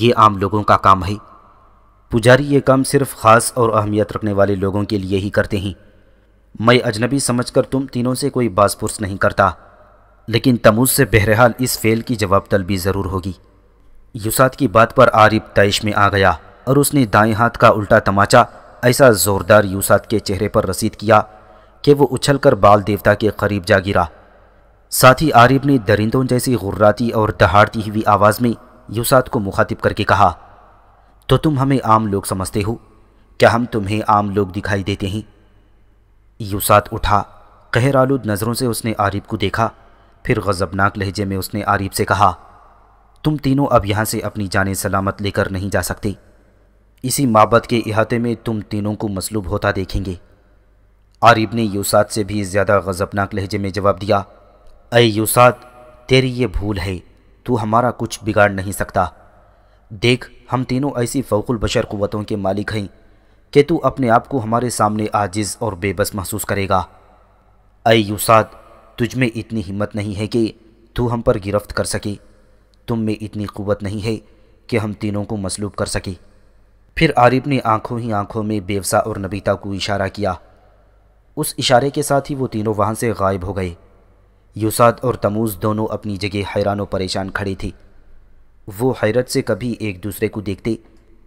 ये आम लोगों का काम है पुजारी ये काम सिर्फ ख़ास और अहमियत रखने वाले लोगों के लिए ही करते हैं मैं अजनबी समझकर तुम तीनों से कोई बासपुरस नहीं करता लेकिन तमुज से बहरहाल इस फेल की जवाब तलबी ज़रूर होगी युसात की बात पर आरिफ तयश में आ गया और उसने दाएं हाथ का उल्टा तमाचा ऐसा ज़ोरदार युसात के चेहरे पर रसीद किया कि वो उछलकर बाल देवता के करीब जा गिरा साथ ही आरिफ ने दरिंदों जैसी गुर्राती और दहाड़ती हुई आवाज़ में यूसात को मुखातिब करके कहा तो तुम हमें आम लोग समझते हो क्या हम तुम्हें आम लोग दिखाई देते हैं यूसात उठा कहर आलूद नज़रों से उसने आरिफ को देखा फिर गज़बनाक लहजे में उसने आरिब से कहा तुम तीनों अब यहाँ से अपनी जान सलामत लेकर नहीं जा सकते इसी माबद के अहाते में तुम तीनों को मसलूब होता देखेंगे आरिब ने यूसाद से भी ज़्यादा गज़बनाक लहजे में जवाब दिया अय यूसाद तेरी ये भूल है तू हमारा कुछ बिगाड़ नहीं सकता देख हम तीनों ऐसी फ़ौकुल बशर क़वतों के मालिक हैं कि तू अपने आप को हमारे सामने आजिज़ और बेबस महसूस करेगा अय यूसाद तुझ में इतनी हिम्मत नहीं है कि तू हम पर गिरफ्त कर सके तुम में इतनी क़वत नहीं है कि हम तीनों को मसलूब कर सके फिर आरिफ ने आंखों ही आंखों में बेवसा और नबीता को इशारा किया उस इशारे के साथ ही वो तीनों वहाँ से गायब हो गए युसाद और तमूज़ दोनों अपनी जगह हैरान और परेशान खड़े थे वो हैरत से कभी एक दूसरे को देखते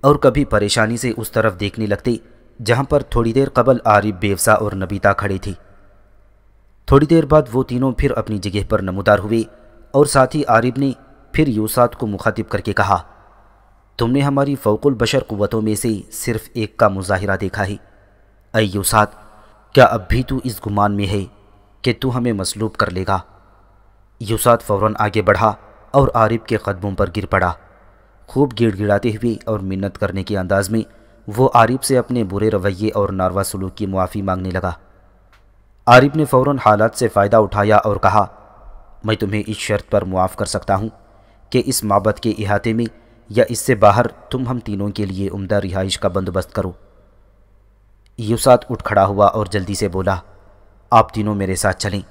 और कभी परेशानी से उस तरफ देखने लगते जहाँ पर थोड़ी देर कबल आरिफ बेवसा और नबीता खड़ी थी थोड़ी देर बाद वो तीनों फिर अपनी जगह पर नमोदार हुए और साथ ही आरिब ने फिर यूसात को मुखातिब करके कहा तुमने हमारी फ़ौकुल बशर क़ुतों में से सिर्फ़ एक का मुजाहरा देखा है अय यूसात क्या अब भी तू इस गुमान में है कि तू हमें मसलूब कर लेगा यूसाद फ़ौर आगे बढ़ा और आरिब के कदमों पर गिर पड़ा खूब गिड़गिड़ाते हुए और मिन्नत करने के अंदाज़ में वो आरिब से अपने बुरे रवैये और नारवा सलूक की मुआफ़ी मांगने लगा आरिफ ने फ़ौर हालात से फ़ायदा उठाया और कहा मैं तुम्हें इस शर्त पर मुआफ़ कर सकता हूँ कि इस माबद के अहाते में या इससे बाहर तुम हम तीनों के लिए उम्दा रिहाइश का बंदोबस्त करो यूसात उठ खड़ा हुआ और जल्दी से बोला आप तीनों मेरे साथ चलें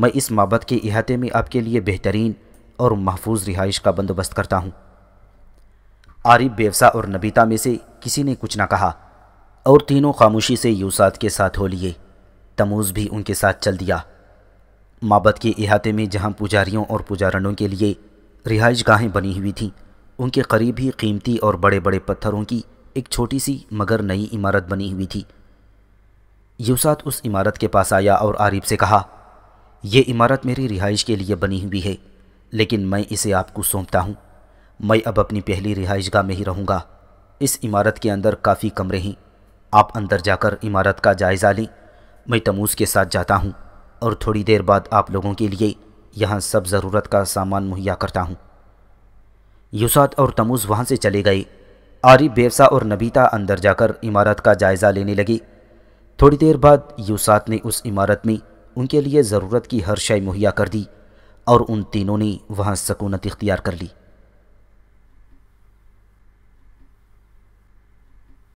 मैं इस माबद के अहाते में आपके लिए बेहतरीन और महफूज रिहाइश का बंदोबस्त करता हूँ आरिफ बेवसा और नबीता में से किसी ने कुछ ना कहा और तीनों खामोशी से यूसात के साथ हो लिए तमूज भी उनके साथ चल दिया माबद के अहाते में जहां पुजारियों और पुजारणों के लिए रिहाइश गाहें बनी हुई थीं उनके करीब ही कीमती और बड़े बड़े पत्थरों की एक छोटी सी मगर नई इमारत बनी हुई थी यूसात उस इमारत के पास आया और आरिफ से कहा यह इमारत मेरी रिहाइश के लिए बनी हुई है लेकिन मैं इसे आपको सौंपता हूँ मैं अब अपनी पहली रिहाइश गाह में ही रहूँगा इस इमारत के अंदर काफ़ी कमरे हैं आप अंदर जाकर इमारत का जायज़ा लें मैं तमूज़ के साथ जाता हूँ और थोड़ी देर बाद आप लोगों के लिए यहाँ सब ज़रूरत का सामान मुहैया करता हूँ युसात और तमूज़ वहाँ से चले गए आरिफ बेवसा और नबीता अंदर जाकर इमारत का जायज़ा लेने लगी थोड़ी देर बाद युसात ने उस इमारत में उनके लिए ज़रूरत की हर शय मुहैया कर दी और उन तीनों ने वहाँ सकूनत इख्तियार कर ली